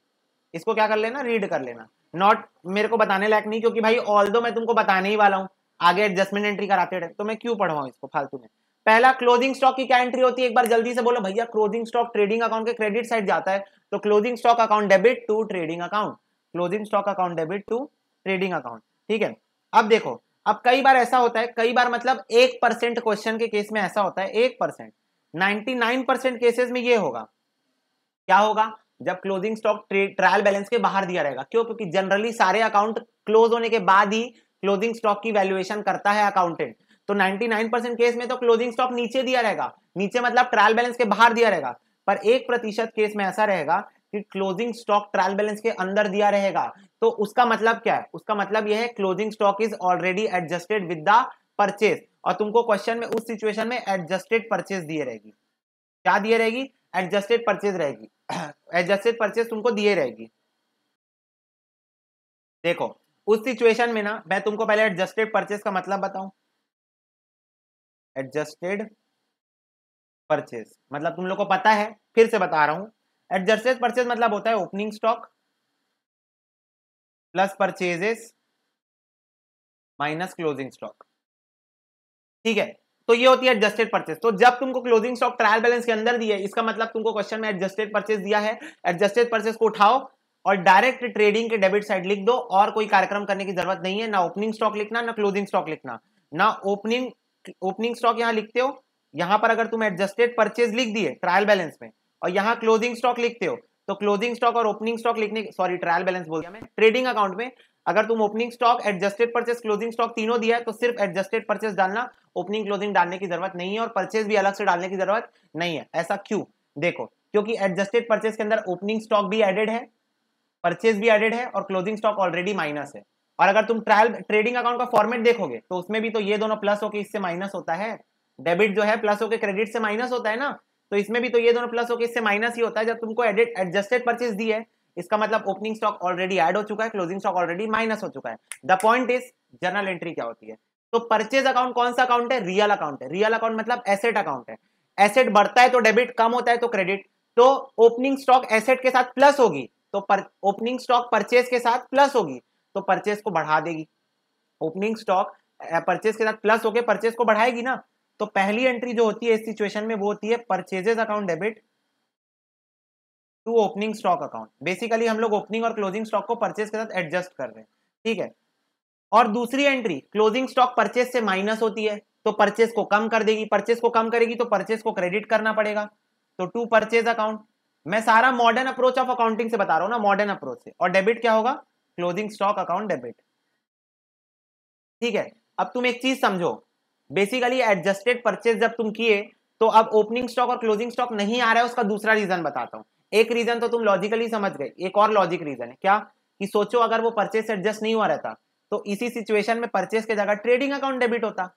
इसको क्या कर लेना रीड कर लेना नॉट मेरे को बताने लायक नहीं क्योंकि भाई ऑल दो मैं तुमको बताने ही वाला हूँ आगे एडजस्टमेंट एंट्री कराते हैं तो मैं क्यों पढ़वाऊ इसको फालतू में पहला क्लोजिंग स्टॉक की क्या एंट्री होती है एक बार जल्दी से बोलो भैया क्लोजिंग स्टॉक ट्रेडिंग अकाउंट के क्रेडिट साइड जाता है तो closing stock account debit to trading account closing stock account debit to trading account ठीक है अब देखो अब कई बार ऐसा होता है कई बार मतलब एक परसेंट क्वेश्चन के केस में ऐसा होता है एक percent ninety nine percent cases में ये होगा क्या होगा जब क्लोजिंग स्टॉक ट्रायल बैलेंस के बाहर दिया रहेगा क्यों क्योंकि जनरली सारे अकाउंट क्लोज होने के बाद ही क्लोजिंग स्टॉक की वैल्यूएशन करता है अकाउंटेंट तो 99 केस में तो क्लोजिंग स्टॉक नीचे दिया रहेगा नीचे मतलब ट्रायल बैलेंस के बाहर दिया रहेगा पर एक प्रतिशत केस में ऐसा रहेगा कि क्लोजिंग स्टॉक ट्रायल बैलेंस के अंदर दिया रहेगा तो उसका मतलब क्या है उसका मतलब यह है closing stock is already adjusted with the purchase और तुमको क्वेश्चन में उस सिचुएशन में एडजस्टेड परचेज दिए रहेगी क्या दिए रहेगी एडजस्टेड परचेज रहेगी एडजस्टेड परचेज तुमको दिए रहेगी देखो उस सिचुएशन में ना मैं तुमको पहले एडजस्टेड परचेस का मतलब बताऊं एडजस्टेड परचेस मतलब तुम लोग को पता है फिर से बता रहा हूं एडजस्टेड परचेस मतलब होता है opening stock plus purchases minus closing stock ठीक है तो ये होती है एडजस्टेड परचेस तो जब तुमको क्लोजिंग स्टॉक ट्रायल बैलेंस के अंदर दिया है इसका मतलब तुमको क्वेश्चन में एडजस्टेड परचेस दिया है एडजस्टेड परचेस को उठाओ और डायरेक्ट ट्रेडिंग के डेबिट साइड लिख दो और कोई कार्यक्रम करने की जरूरत नहीं है ना ओपनिंग स्टॉक लिखना ना क्लोजिंग स्टॉक लिखना ना ओपनिंग ओपनिंग स्टॉक यहाँ लिखते हो यहाँ पर अगर तुम एडजस्टेड परचेज लिख दिए ट्रायल बैलेंस में और यहाँ क्लोजिंग स्टॉक लिखते हो तो क्लोजिंग स्टॉक और ओपनिंग स्टॉक लिखने सॉरी ट्रायल बैलेंस बोल दिया मैं ट्रेडिंग अकाउंट में अगर तुम opening stock adjusted purchase closing stock तीनों दिया है तो सिर्फ एडजस्टेड परचेस डालना ओपनिंग क्लोजिंग डालने की जरूरत नहीं है और परचेस भी अलग से डालने की जरूरत नहीं है ऐसा क्यों देखो क्योंकि एडजस्टेड परचेस के अंदर ओपनिंग स्टॉक भी एडेड है परचेज भी एडेड है और क्लोजिंग स्टॉक ऑलरेडी माइनस है और अगर तुम ट्रायल ट्रेडिंग अकाउंट का फॉर्मेट देखोगे तो उसमें भी तो ये दोनों प्लस होके इससे माइनस होता है डेबिट जो है प्लस होके क्रेडिट से माइनस होता है ना तो इसमें भी तो ये दोनों प्लस होके इससे माइनस ही होता है जब तुमको एडेड एडजस्टेड परचेज दी है इसका मतलब ओपनिंग स्टॉक ऑलरेडी एड हो चुका है क्लोजिंग स्टॉक ऑलरेडी माइनस हो चुका है the point is journal entry क्या होती है तो परचेज अकाउंट कौन सा अकाउंट है रियल अकाउंट है रियल अकाउंट मतलब एसेट अकाउंट है एसेट बढ़ता है तो डेबिट कम होता है तो क्रेडिट तो ओपनिंग स्टॉक एसेट के साथ प्लस होगी तो ओपनिंग स्टॉक परचेज के साथ प्लस होगी तो परचेज को बढ़ा देगी ओपनिंग स्टॉक परचेज के साथ प्लस होके परचेज को बढ़ाएगी ना तो पहली एंट्री जो होती है इस सिचुएशन में वो होती है purchases account debit to opening stock account basically हम लोग ओपनिंग और क्लोजिंग स्टॉक को परचेज के साथ एडजस्ट कर रहे हैं ठीक है और दूसरी एंट्री क्लोजिंग स्टॉक परचेज से माइनस होती है तो परचेज को कम कर देगी परचेज को कम करेगी तो परचेज को क्रेडिट करना पड़ेगा तो टू परचेज अकाउंट मैं सारा मॉडर्न अप्रोच ऑफ अकाउंटिंग से बता रहा हूं ना मॉडर्न अप्रोच से और डेबिट क्या होगा क्लोजिंग स्टॉक अकाउंट डेबिट ठीक है अब तुम एक चीज समझो बेसिकली एडजस्टेड परचेज जब तुम किए तो अब ओपनिंग स्टॉक और क्लोजिंग स्टॉक नहीं आ रहा है उसका दूसरा रीजन बताता हूँ एक रीजन तो तुम लॉजिकली समझ गए एक और लॉजिक रीजन है क्या कि सोचो अगर वो परचेस एडजस्ट नहीं हुआ रहता तो इसी सिचुएशन में परचेस के जगह ट्रेडिंग अकाउंट डेबिट होता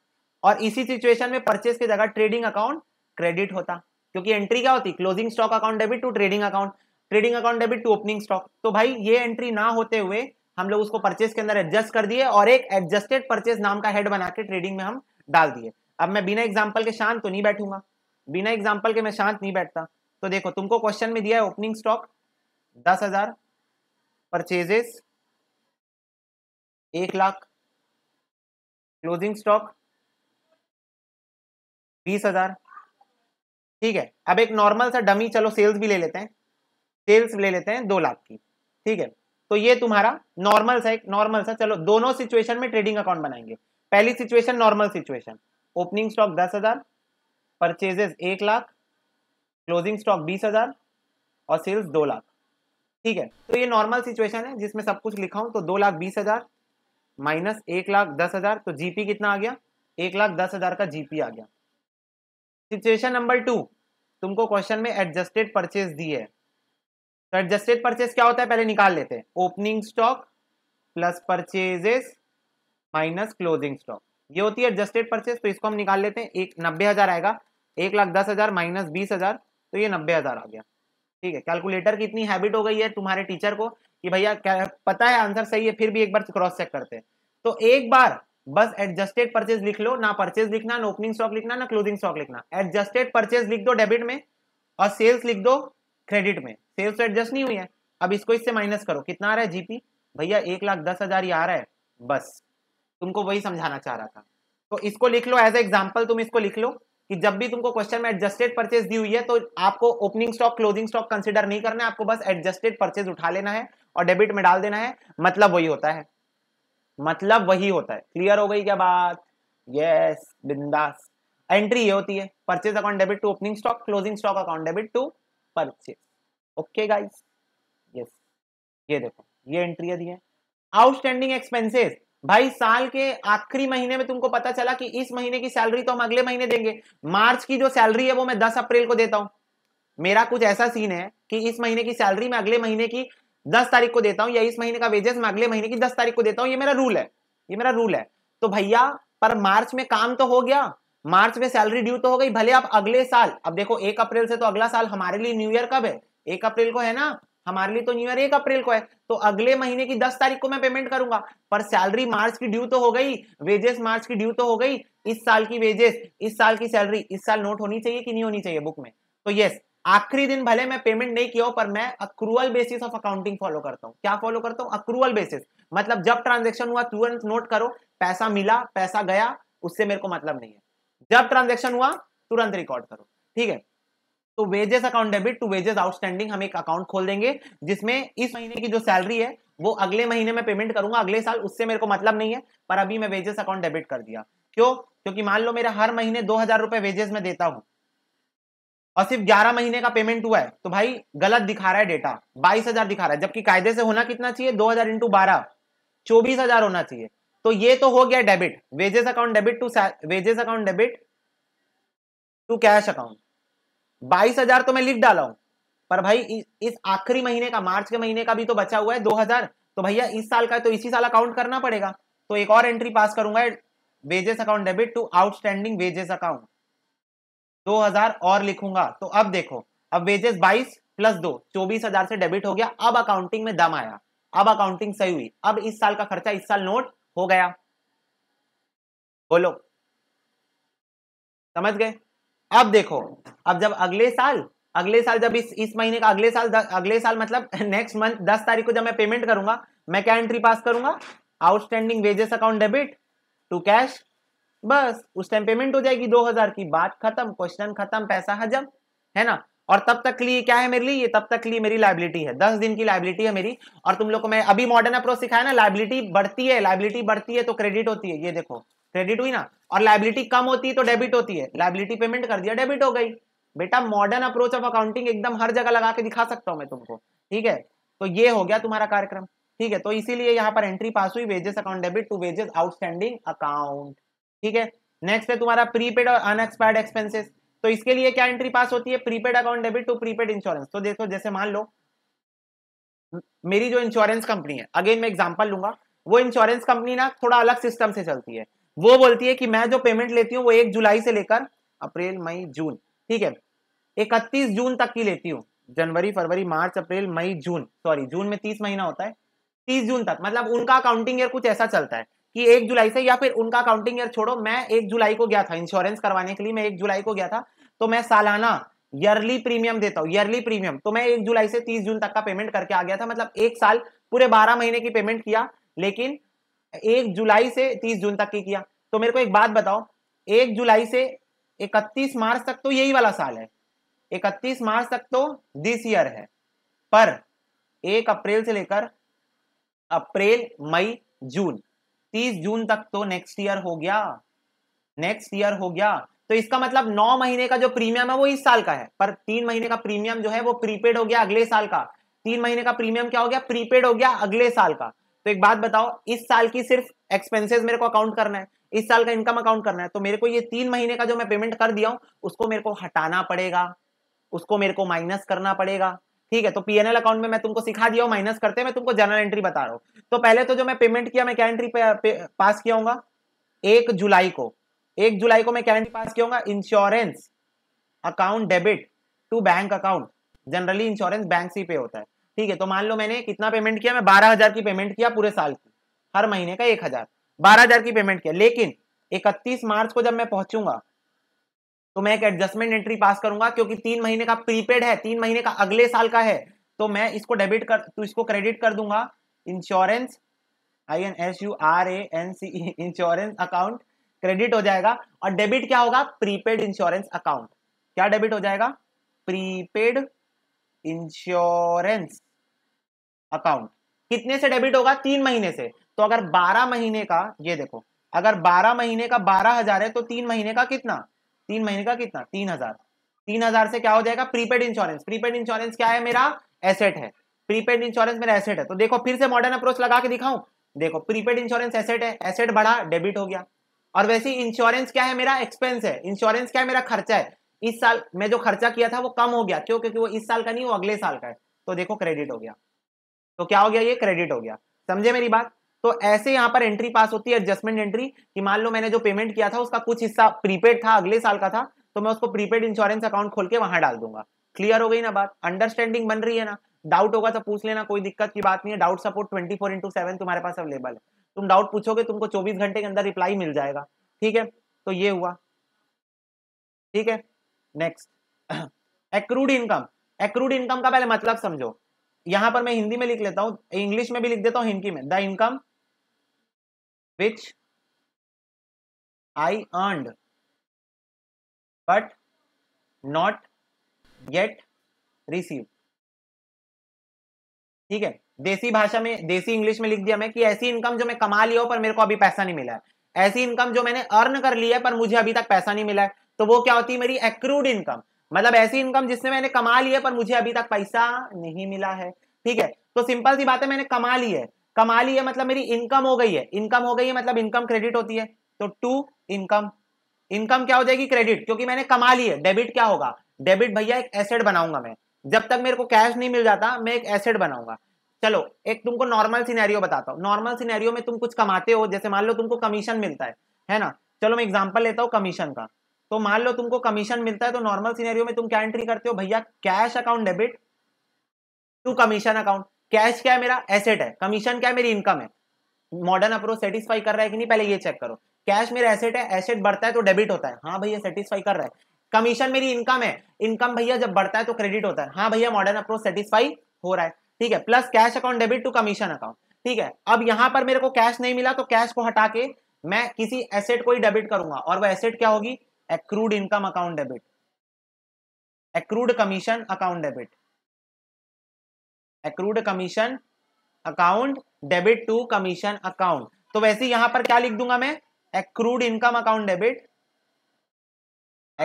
और इसी सिचुएशन में परचेस के जगह ट्रेडिंग अकाउंट क्रेडिट होता क्योंकि एंट्री क्या होती closing stock account debit to trading account trading account debit to opening stock तो भाई ये एंट्री ना होते हुए हम लोग उसको परचेज के अंदर एडजस्ट कर दिए और एक एडजस्टेड परचेज नाम का हेड बना के ट्रेडिंग में हम डाल दिए अब मैं बिना एग्जाम्पल के शांत तो नहीं बैठूंगा बिना एग्जाम्पल के मैं शांत नहीं बैठता तो देखो तुमको क्वेश्चन में दिया है ओपनिंग स्टॉक दस हजार परचेजेस एक लाख क्लोजिंग स्टॉक बीस हजार ठीक है अब एक नॉर्मल सा डमी चलो सेल्स भी ले लेते हैं सेल्स ले लेते हैं दो लाख की ठीक है तो ये तुम्हारा नॉर्मल सा एक नॉर्मल सा चलो दोनों सिचुएशन में ट्रेडिंग अकाउंट बनाएंगे पहली situation normal situation opening stock दस हजार परचेजेस एक लाख क्लोजिंग स्टॉक बीस हजार और सेल्स दो लाख ठीक है तो ये नॉर्मल सिचुएशन है जिसमें सब कुछ लिखा हूं तो दो लाख बीस हजार माइनस एक लाख दस हजार तो जीपी कितना आ गया एक लाख दस हजार का जीपी आ गया सिचुएशन नंबर टू तुमको क्वेश्चन में एडजस्टेड परचेज दी है तो एडजस्टेड परचेज क्या होता है पहले निकाल लेते हैं opening stock plus purchases minus closing stock ये होती है एडजस्टेड परचेज तो इसको हम निकाल लेते हैं एक नब्बे हजार आएगा एक लाख दस हजार माइनस बीस हजार तो ये नब्बे हजार आ गया ठीक है कैलकुलेटर की इतनी हैबिट हो गई है तुम्हारे टीचर को कि भैया पता है आंसर सही है फिर भी एक बार क्रॉस चेक करते हैं तो एक बार बस एडजस्टेड परचेज लिख लो ना परचेज लिखना ना ओपनिंग स्टॉक लिखना ना क्लोजिंग स्टॉक लिखना एडजस्टेड परचेज लिख दो डेबिट में और सेल्स लिख दो क्रेडिट में सेल्स तो एडजस्ट नहीं हुई है अब इसको इससे माइनस करो कितना आ रहा है जीपी भैया एक लाख दस हजार ही आ रहा है बस तुमको वही समझाना चाह रहा था तो इसको लिख लो एज ए एग्जाम्पल तुम इसको लिख लो कि जब भी तुमको क्वेश्चन में एडजस्टेड परचेज दी हुई है तो आपको opening stock closing stock consider नहीं करना है आपको बस एडजस्टेड परचेज उठा लेना है और डेबिट में डाल देना है मतलब वही होता है मतलब वही होता है क्लियर हो गई क्या बात यस बिंदास एंट्री ये होती है purchase account debit to opening stock closing stock account debit to purchase okay guys yes ये देखो ये एंट्री दी है आउटस्टैंडिंग एक्सपेंसेस भाई साल के आखिरी महीने में तुमको पता चला कि इस महीने की सैलरी तो हम अगले महीने देंगे मार्च की जो सैलरी है वो मैं दस अप्रैल को देता हूं मेरा कुछ ऐसा सीन है कि इस महीने की सैलरी मैं अगले महीने की दस तारीख को देता हूँ या इस महीने का वेजेस मैं अगले महीने की दस तारीख को देता हूँ ये मेरा रूल है ये मेरा रूल है तो भैया पर मार्च में काम तो हो गया मार्च में सैलरी ड्यू तो हो गई भले आप अगले साल अब देखो एक अप्रैल से तो अगला साल हमारे लिए न्यू ईयर कब है एक अप्रैल को है ना हमारे लिए तो न्यू ईयर एक अप्रैल को है तो अगले महीने की दस तारीख को मैं पेमेंट करूंगा पर सैलरी मार्च की ड्यू तो हो गई वेजेस मार्च की ड्यू तो हो गई इस साल की वेजेस इस साल की सैलरी इस साल नोट होनी चाहिए कि नहीं होनी चाहिए बुक में तो यस आखिरी दिन भले मैं पेमेंट नहीं किया हो पर मैं accrual basis of accounting follow करता हूँ क्या फॉलो करता हूँ अक्रूवल बेसिस मतलब जब ट्रांजेक्शन हुआ तुरंत नोट करो पैसा मिला पैसा गया उससे मेरे को मतलब नहीं है जब ट्रांजेक्शन हुआ तुरंत रिकॉर्ड करो ठीक है तो wages account debit to wages outstanding हम एक अकाउंट खोल देंगे जिसमें इस महीने की जो सैलरी है वो अगले महीने में पेमेंट करूंगा अगले साल उससे मेरे को मतलब नहीं है पर अभी मैं वेजेस अकाउंट डेबिट कर दिया क्यों क्योंकि मान लो मेरा हर महीने दो हजार रुपए वेजेस में देता हूं और सिर्फ 11 महीने का पेमेंट हुआ है तो भाई गलत दिखा रहा है डेटा 22,000 दिखा रहा है जबकि कायदे से होना कितना चाहिए 2000 हजार इंटू बारह चौबीस होना चाहिए तो ये तो हो गया debit wages account debit to wages account debit to cash account बाईस हजार तो मैं लिख डाला हूं पर भाई इस आखिरी महीने का मार्च के महीने का भी तो बचा हुआ है दो हजार तो भैया इस साल का तो इसी साल अकाउंट करना पड़ेगा तो एक और एंट्री पास करूंगा wages account debit to outstanding wages account दो हजार और लिखूंगा तो अब देखो अब वेजेस बाईस प्लस दो चौबीस हजार से डेबिट हो गया अब अकाउंटिंग में दम आया अब अकाउंटिंग सही हुई अब इस साल का खर्चा इस साल नोट हो गया बोलो समझ गए अब देखो अब जब अगले साल अगले साल जब इस इस महीने का अगले साल द, अगले साल मतलब नेक्स्ट मंथ दस तारीख को जब मैं पेमेंट करूंगा मैं क्या एंट्री पास करूंगा outstanding wages account debit to cash बस उस टाइम पेमेंट हो जाएगी दो हजार की बात खत्म क्वेश्चन खत्म पैसा हजम है ना और तब तक लिए क्या है मेरे लिए तब तक लिए मेरी लाइबिलिटी है दस दिन की लाइबिलिटी है मेरी और तुम लोग को मैं अभी मॉडर्न अप्रोच सिखाया ना लाइबिलिटी बढ़ती है लाइबिलिटी बढ़ती है तो क्रेडिट होती है ये देखो क्रेडिट हुई ना और लाइबिलिटी कम होती है तो डेबिट होती है लाइबिलिटी पेमेंट कर दिया डेबिट हो गई बेटा मॉडर्न अप्रोच ऑफ अकाउंटिंग एकदम हर जगह लगा के दिखा सकता हूं मैं तुमको ठीक है तो ये हो गया तुम्हारा कार्यक्रम ठीक है तो इसीलिए यहाँ पर एंट्री पास हुई wages account debit to wages outstanding account ठीक है नेक्स्ट है तुम्हारा प्रीपेड और अनएक्सपायर्ड एक्सपेंसेस तो इसके लिए क्या एंट्री पास होती है prepaid account debit to prepaid insurance तो देखो जैसे मान लो मेरी जो इंश्योरेंस कंपनी है अगेन मैं एग्जाम्पल लूंगा वो इंश्योरेंस कंपनी ना थोड़ा अलग सिस्टम से चलती है वो बोलती है कि मैं जो पेमेंट लेती हूँ वो एक जुलाई से लेकर अप्रैल मई जून ठीक है इकतीस जून तक की लेती हूँ जनवरी फरवरी मार्च अप्रैल मई जून सॉरी जून में तीस महीना होता है तीस जून तक मतलब उनका अकाउंटिंग ईयर कुछ ऐसा चलता है कि एक जुलाई से या फिर उनका काउंटिंग ईयर छोड़ो मैं एक जुलाई को गया था इंश्योरेंस करवाने के लिए मैं एक जुलाई को गया था तो मैं सालाना ईयरली प्रीमियम देता हूँ ईयरली प्रीमियम तो मैं एक जुलाई से तीस जून तक का पेमेंट करके आ गया था मतलब एक साल पूरे बारह महीने की पेमेंट किया लेकिन एक जुलाई से तीस जून तक की किया तो मेरे को एक बात बताओ एक जुलाई से इकतीस मार्च तक तो यही वाला साल है इकतीस मार्च तक तो दिस ईयर है पर एक अप्रैल से लेकर अप्रैल मई जून तीस जून तक तो नेक्स्ट ईयर हो गया नेक्स्ट ईयर हो गया तो इसका मतलब नौ महीने का जो प्रीमियम है वो इस साल का है पर तीन महीने का प्रीमियम जो है वो प्रीपेड हो गया अगले साल का तीन महीने का प्रीमियम क्या हो गया प्रीपेड हो गया अगले साल का तो एक बात बताओ इस साल की सिर्फ एक्सपेंसेस मेरे को अकाउंट करना है इस साल का इनकम अकाउंट करना है तो मेरे को ये तीन महीने का जो मैं पेमेंट कर दिया हूं उसको मेरे को हटाना पड़ेगा उसको मेरे को माइनस करना पड़ेगा ठीक है तो पीएनएल अकाउंट में मैं तुमको सिखा दिया हूँ माइनस करते मैं तुमको जनरल एंट्री बता रहा हूँ तो पहले तो जो मैं पेमेंट किया मैं क्या एंट्री पास किया हूँ एक जुलाई को एक जुलाई को मैं क्या एंट्री पास किया insurance account debit to bank account generally insurance bank से पे होता है ठीक है तो मान लो मैंने कितना पेमेंट किया मैं बारह हजार की पेमेंट किया पूरे साल की हर महीने का एक हजार बारह हजार की पेमेंट किया लेकिन इकतीस मार्च को जब मैं पहुंचूंगा तो मैं एक एडजस्टमेंट एंट्री पास करूंगा क्योंकि तीन महीने का प्रीपेड है तीन महीने का अगले साल का है तो मैं इसको डेबिट कर तो इसको क्रेडिट कर दूंगा insurance I N S U R A N C insurance account credit हो जाएगा और डेबिट क्या होगा प्रीपेड इंश्योरेंस अकाउंट क्या डेबिट हो जाएगा प्रीपेड इंश्योरेंस अकाउंट कितने से डेबिट होगा तीन महीने से तो अगर बारह महीने का ये देखो अगर बारह महीने का बारह हजार है तो तीन महीने का कितना तीन महीने का कितना तीन हजार तीन हजार से क्या हो जाएगा प्रीपेड इंश्योरेंस प्रीपेड इंश्योरेंस क्या है मेरा एसेट है प्रीपेड इंश्योरेंस मेरा एसेट है तो देखो फिर से मॉडर्न अप्रोच लगा के दिखाऊं देखो प्रीपेड इंश्योरेंस एसेट है एसेट बढ़ा डेबिट हो गया और वैसे इंश्योरेंस क्या है मेरा एक्सपेंस है इंश्योरेंस क्या है मेरा खर्चा है इस साल मैं जो खर्चा किया था वो कम हो गया क्यों क्योंकि वो इस साल का नहीं वो अगले साल का है तो देखो क्रेडिट हो गया तो क्या हो गया ये क्रेडिट हो गया समझे मेरी बात तो ऐसे यहां पर एंट्री पास होती है एडजस्टमेंट एंट्री कि मान लो मैंने जो पेमेंट किया था उसका कुछ हिस्सा प्रीपेड था अगले साल का था तो मैं उसको प्रीपेड इंश्योरेंस अकाउंट खोल के वहां डाल दूंगा क्लियर हो गई ना बात अंडरस्टैंडिंग बन रही है ना डाउट होगा तो पूछ लेना कोई दिक्कत की बात नहीं है doubt support twenty four into seven तुम्हारे पास अवेलेबल है तुम डाउट पूछोगे तुमको चौबीस घंटे के अंदर रिप्लाई मिल जाएगा ठीक है तो ये हुआ ठीक है next accrued income accrued income का पहले मतलब समझो यहां पर मैं हिंदी में लिख लेता हूं इंग्लिश में भी लिख देता हूँ हिंदी में the income which I earned but not yet received. ठीक है देसी भाषा में देसी इंग्लिश में लिख दिया मैं कि ऐसी इनकम जो मैं कमा लिया हो पर मेरे को अभी पैसा नहीं मिला है ऐसी इनकम जो मैंने अर्न कर लिया है पर मुझे अभी तक पैसा नहीं मिला है तो वो क्या होती है मेरी एक्रूड इनकम मतलब ऐसी इनकम जिसने मैंने कमा लिया पर मुझे अभी तक पैसा नहीं मिला है ठीक है तो सिंपल सी बात है मैंने कमा ली है कमा ली है मतलब मेरी इनकम हो गई है इनकम हो गई है मतलब इनकम क्रेडिट होती है तो टू इनकम इनकम क्या हो जाएगी क्रेडिट क्योंकि मैंने कमा ली है डेबिट क्या होगा डेबिट भैया एक एसेट बनाऊंगा मैं जब तक मेरे को कैश नहीं मिल जाता मैं एक एसेट बनाऊंगा चलो एक तुमको नॉर्मल सिनेरियो बताता हूँ नॉर्मल सिनेरियो में तुम कुछ कमाते हो जैसे मान लो तुमको कमीशन मिलता है है ना चलो मैं एग्जाम्पल लेता हूँ कमीशन का तो मान लो तुमको कमीशन मिलता है तो नॉर्मल सिनेरियो में तुम क्या एंट्री करते हो भैया cash account debit to commission account cash क्या है मेरा एसेट है कमीशन क्या है मेरी इनकम है मॉडर्न अप्रोच सेटिस्फाई कर रहा है कि नहीं पहले ये चेक करो कैश मेरा एसेट है एसेट बढ़ता है तो डेबिट होता है हाँ भैया सेटिस्फाई कर रहा है कमीशन मेरी इनकम है इनकम भैया जब बढ़ता है तो क्रेडिट होता है हाँ भैया मॉडर्न अप्रोच सेटिस्फाई हो रहा है ठीक है plus cash account debit to commission account ठीक है अब यहाँ पर मेरे को कैश नहीं मिला तो कैश को हटा के मैं किसी एसेट को ही डेबिट करूंगा और वह एसेट क्या होगी accrued income account debit accrued commission account debit accrued commission account debit to commission account तो वैसे यहां पर क्या लिख दूंगा मैं accrued income account debit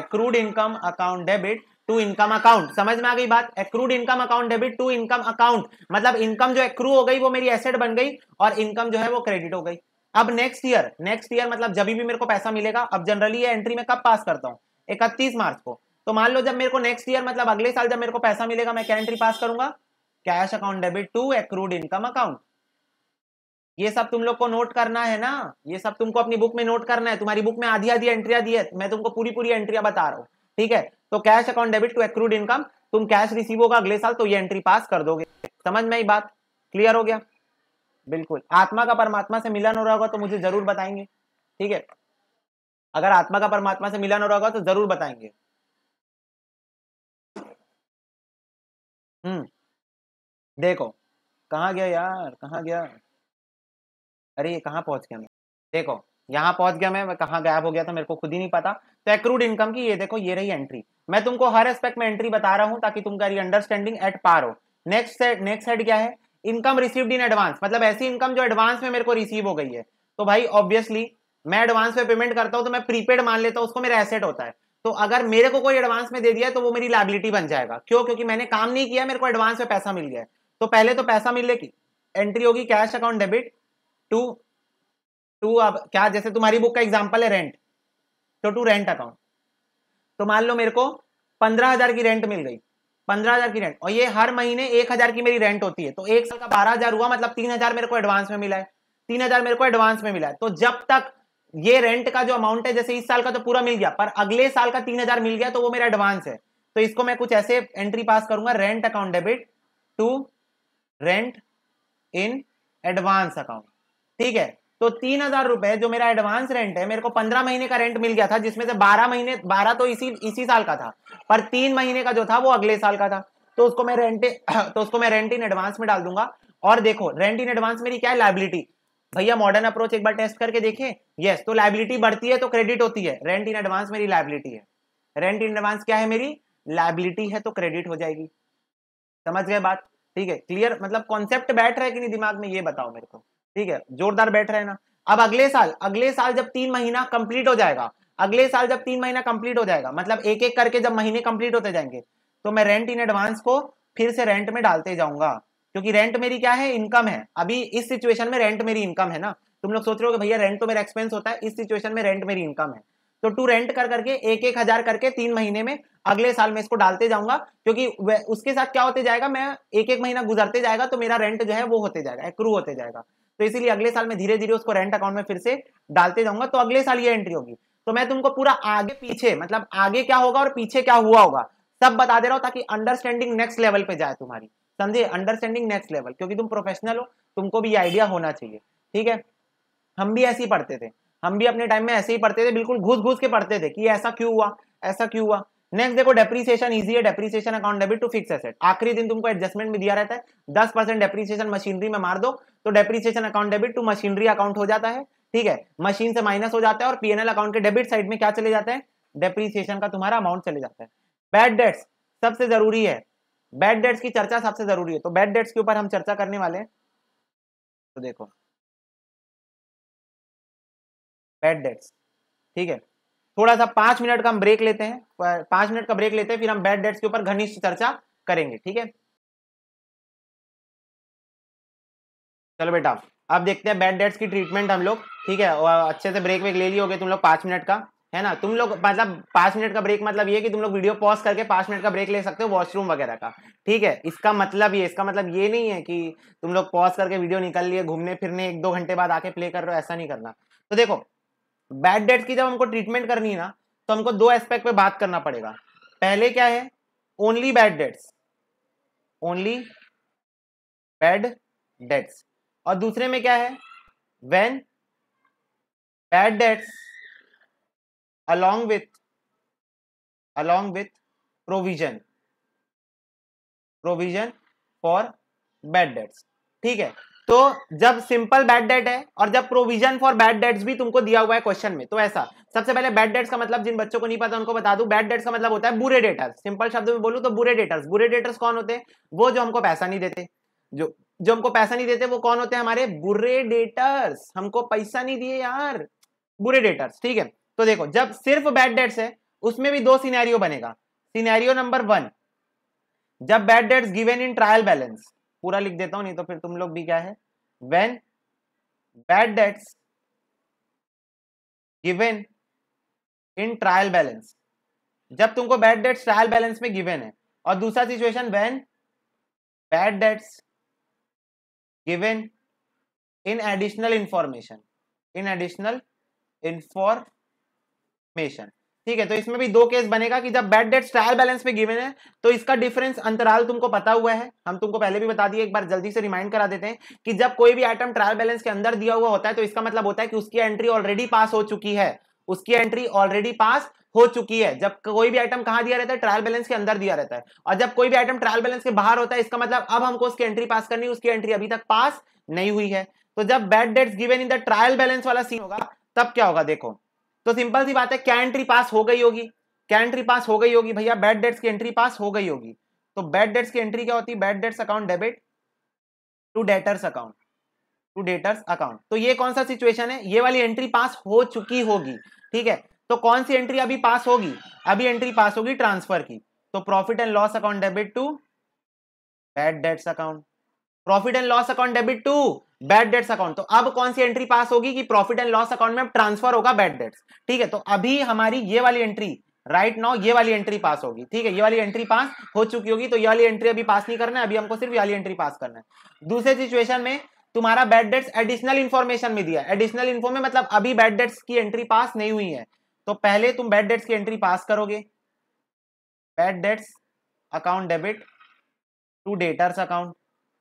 accrued income account debit to income account समझ में आ गई बात accrued income account debit to income account मतलब इनकम जो एक्रू हो गई वो मेरी एसेट बन गई और इनकम जो है वो क्रेडिट हो गई अब नेक्स्ट ईयर नेक्स्ट ईयर मतलब जब भी मेरे को पैसा मिलेगा अब जनरली ये एंट्री में कब पास करता हूँ इकतीस मार्च को तो मान लो जब मेरे को नेक्स्ट ईयर मतलब अगले साल जब मेरे को पैसा मिलेगा मैं क्या एंट्री पास करूंगा cash account debit to accrued income account ये सब तुम लोग को नोट करना है ना ये सब तुमको अपनी बुक में नोट करना है तुम्हारी बुक में आधी आधी एंट्रिया दी है मैं तुमको पूरी पूरी एंट्रियां बता रहा हूँ ठीक है तो cash account debit to accrued income तुम कैश रिसीव होगा अगले साल तो ये एंट्री पास कर दोगे समझ में ही बात क्लियर हो गया बिल्कुल आत्मा का परमात्मा से मिलन हो रहा होगा तो मुझे जरूर बताएंगे ठीक है अगर आत्मा का परमात्मा से मिलन हो रहा होगा तो जरूर बताएंगे हम्म देखो कहाँ गया यार कहाँ गया अरे ये कहाँ पहुंच गया मैं देखो यहाँ पहुंच गया मैं कहा कहाँ गायब हो गया था मेरे को खुद ही नहीं पता तो एक्रूड इनकम की ये देखो ये रही एंट्री मैं तुमको हर एस्पेक्ट में एंट्री बता रहा हूँ ताकि तुमका अंडरस्टैंडिंग एट पार हो नेक्स्ट नेक्स्ट हेड क्या है इनकम रिसीव्ड इन एडवांस मतलब ऐसी इनकम जो एडवांस में मेरे को रिसीव हो गई है तो भाई ऑब्वियसली मैं एडवांस में पेमेंट करता हूँ तो मैं प्रीपेड मान लेता हूँ उसको मेरा एसेट होता है तो अगर मेरे को कोई एडवांस में दे दिया है तो वो मेरी लाइबिलिटी बन जाएगा क्यों क्योंकि मैंने काम नहीं किया मेरे को एडवांस में पैसा मिल गया है तो पहले तो पैसा मिलेगी एंट्री होगी cash account debit to to अब क्या जैसे तुम्हारी बुक का एग्जाम्पल है रेंट तो टू रेंट अकाउंट तो मान लो मेरे को पंद्रह हजार की रेंट मिल गई पंद्रह हजार की रेंट और ये हर महीने एक हजार की मेरी रेंट होती है तो एक साल का बारह हजार हुआ मतलब तीन हजार मेरे को एडवांस में मिला है तीन हजार मेरे को एडवांस में मिला है तो जब तक ये रेंट का जो अमाउंट है जैसे इस साल का तो पूरा मिल गया पर अगले साल का तीन हजार मिल गया तो वो मेरा एडवांस है तो इसको मैं कुछ ऐसे एंट्री पास करूंगा rent account debit to rent in advance account ठीक है तो तीन हजार रुपए जो मेरा एडवांस रेंट है मेरे को पंद्रह महीने का रेंट मिल गया था जिसमें से बारह महीने बारह तो इसी इसी साल का था पर तीन महीने का जो था वो अगले साल का था तो उसको मैं रेंट तो उसको मैं रेंट इन एडवांस में डाल दूंगा और देखो रेंट इन एडवांस मेरी क्या है लाइबिलिटी भैया मॉडर्न अप्रोच एक बार टेस्ट करके देखें यस तो लाइबिलिटी बढ़ती है तो क्रेडिट होती है रेंट इन एडवांस मेरी लाइबिलिटी है रेंट इन एडवांस क्या है मेरी लाइबिलिटी है तो क्रेडिट हो जाएगी समझ गए बात ठीक है क्लियर मतलब कॉन्सेप्ट बैठ रहा है कि नहीं दिमाग में ये बताओ मेरे को ठीक है जोरदार बैठ रहे ना अब अगले साल अगले साल जब तीन महीना कंप्लीट हो जाएगा अगले साल जब तीन महीना कंप्लीट हो जाएगा मतलब एक एक करके जब महीने कंप्लीट होते जाएंगे तो मैं रेंट इन एडवांस को फिर से रेंट में डालते जाऊंगा क्योंकि रेंट मेरी क्या है इनकम है अभी इस सिचुएशन में रेंट मेरी इनकम है ना तुम लोग सोच रहे हो कि भैया रेंट तो मेरा एक्सपेंस होता है इस सिचुएशन में रेंट मेरी इनकम है तो टू रेंट कर करके एक एक हजार करके तीन महीने में अगले साल में इसको डालते जाऊंगा क्योंकि उसके साथ क्या होते जाएगा मैं एक एक महीना गुजरते जाएगा तो मेरा रेंट जो है वो होते जाएगा एक्रू होते जाएगा तो इसीलिए अगले साल में धीरे धीरे उसको रेंट अकाउंट में फिर से डालते जाऊंगा तो अगले साल ये एंट्री होगी तो मैं तुमको पूरा आगे पीछे मतलब आगे क्या होगा और पीछे क्या हुआ होगा सब बता दे रहा हूँ ताकि अंडरस्टैंडिंग नेक्स्ट लेवल पे जाए तुम्हारी समझे अंडरस्टैंडिंग नेक्स्ट लेवल क्योंकि तुम प्रोफेशनल हो तुमको भी आइडिया होना चाहिए ठीक है हम भी ऐसे ही पढ़ते थे हम भी अपने टाइम में ऐसे ही पढ़ते थे बिल्कुल घुस घुस के पढ़ते थे कि ऐसा क्यों हुआ ऐसा क्यों हुआ नेक्स्ट देखो डेप्रीसिएशन इजी है depreciation account debit to fix asset आखिरी दिन तुमको एडजस्टमेंट भी दिया रहता है दस परसेंट डेप्रीसिएशन मशीनरी में मार दो तो depreciation account debit to machinery account हो जाता है ठीक है मशीन से माइनस हो जाता है और पीएनएल अकाउंट के डेबिट साइड में क्या चले जाते हैं डेप्रीसिएशन का तुम्हारा अमाउंट चले जाता है बैड डेट्स सबसे जरूरी है बैड डेट्स की चर्चा सबसे जरूरी है तो बैड डेट्स के ऊपर हम चर्चा करने वाले हैं तो देखो बैड डेट्स ठीक है थोड़ा सा पांच मिनट का हम ब्रेक लेते हैं पांच मिनट का ब्रेक लेते हैं फिर हम बैड डेट्स के ऊपर घनिष्ठ चर्चा करेंगे ठीक है चलो बेटा अब देखते हैं बैड डेट्स की ट्रीटमेंट हम लोग ठीक है और अच्छे से ब्रेक वेक ले लियोगे तुम लोग पांच मिनट का है ना तुम लोग मतलब पांच मिनट का ब्रेक मतलब ये कि तुम लोग वीडियो पॉज करके पांच मिनट का ब्रेक ले सकते हो वॉशरूम वगैरह का ठीक है इसका मतलब ये इसका मतलब ये नहीं है कि तुम लोग पॉज करके वीडियो निकल लिए घूमने फिरने एक दो घंटे बाद आके प्ले कर रहे हो ऐसा नहीं करना तो देखो बैड डेट्स की जब हमको ट्रीटमेंट करनी है ना तो हमको दो एस्पेक्ट पे बात करना पड़ेगा पहले क्या है only bad debts only bad debts और दूसरे में क्या है when bad debts along with along with provision provision for bad debts ठीक है तो जब सिंपल बैड डेट है और जब प्रोविजन फॉर बैड डेट्स भी तुमको दिया हुआ है क्वेश्चन में तो ऐसा सबसे पहले बैड डेट्स का मतलब जिन बच्चों को नहीं पता उनको बता दू बैड डेट्स का मतलब होता है बुरे डेटर्स सिंपल शब्द में बोलू तो बुरे डेटर्स बुरे डेटर्स कौन होते हैं वो जो हमको पैसा नहीं देते जो जो हमको पैसा नहीं देते वो कौन होते हैं हमारे बुरे डेटर्स हमको पैसा नहीं दिए यार बुरे डेटर्स ठीक है तो देखो जब सिर्फ बैड डेट्स है उसमें भी दो सिनेरियो बनेगा सिनेरियो नंबर वन जब bad debts given in trial balance पूरा लिख देता हूं नहीं तो फिर तुम लोग भी क्या है when bad debts given in trial balance जब तुमको बैड डेट्स ट्रायल बैलेंस में गिवेन है और दूसरा situation when bad debts given in additional information in additional information ठीक है तो इसमें भी दो केस बनेगा कि जब बैड डेट्स ट्रायल बैलेंस में गिवन है तो इसका डिफरेंस अंतराल तुमको पता हुआ है हम तुमको पहले भी बता दिए एक बार जल्दी से रिमाइंड करा देते हैं कि जब कोई भी आइटम ट्रायल बैलेंस के अंदर दिया हुआ होता है तो इसका मतलब होता है कि उसकी एंट्री ऑलरेडी पास हो चुकी है उसकी एंट्री ऑलरेडी पास हो चुकी है जब कोई भी आइटम कहां दिया रहता है ट्रायल बैलेंस के अंदर दिया रहता है और जब कोई भी आइटम ट्रायल बैलेंस के बाहर होता है इसका मतलब अब हमको उसकी एंट्री पास करनी उसकी एंट्री अभी तक पास नहीं हुई है तो जब bad debts given in the trial balance वाला सीन होगा तब क्या होगा देखो तो सिंपल सी बात है क्या एंट्री पास हो गई होगी क्या एंट्री पास हो गई होगी भैया बैड डेट्स की एंट्री पास हो गई होगी तो बैड डेट्स की एंट्री क्या होती है bad debts account debit to debtors account to debtors account तो ये कौन सा सिचुएशन है ये वाली एंट्री पास हो चुकी होगी ठीक है तो कौन सी एंट्री अभी पास होगी अभी एंट्री पास होगी ट्रांसफर की तो profit and loss account debit to bad debts account profit and loss account debit to bad debts account तो अब कौन सी एंट्री पास होगी कि प्रॉफिट एंड लॉस अकाउंट में ट्रांसफर होगा बैड डेट्स ठीक है तो अभी हमारी ये वाली एंट्री राइट right नाउ ये वाली एंट्री पास होगी ठीक है ये वाली एंट्री पास हो चुकी होगी तो ये वाली एंट्री अभी पास नहीं करना है अभी हमको सिर्फ ये वाली एंट्री पास करना है दूसरे सिचुएशन में तुम्हारा बैड डेट्स एडिशनल इन्फॉर्मेशन में दिया एडिशनल इन्फो में मतलब अभी बैड डेट्स की एंट्री पास नहीं हुई है तो पहले तुम बैड डेट्स की एंट्री पास करोगे bad debts account debit to debtors account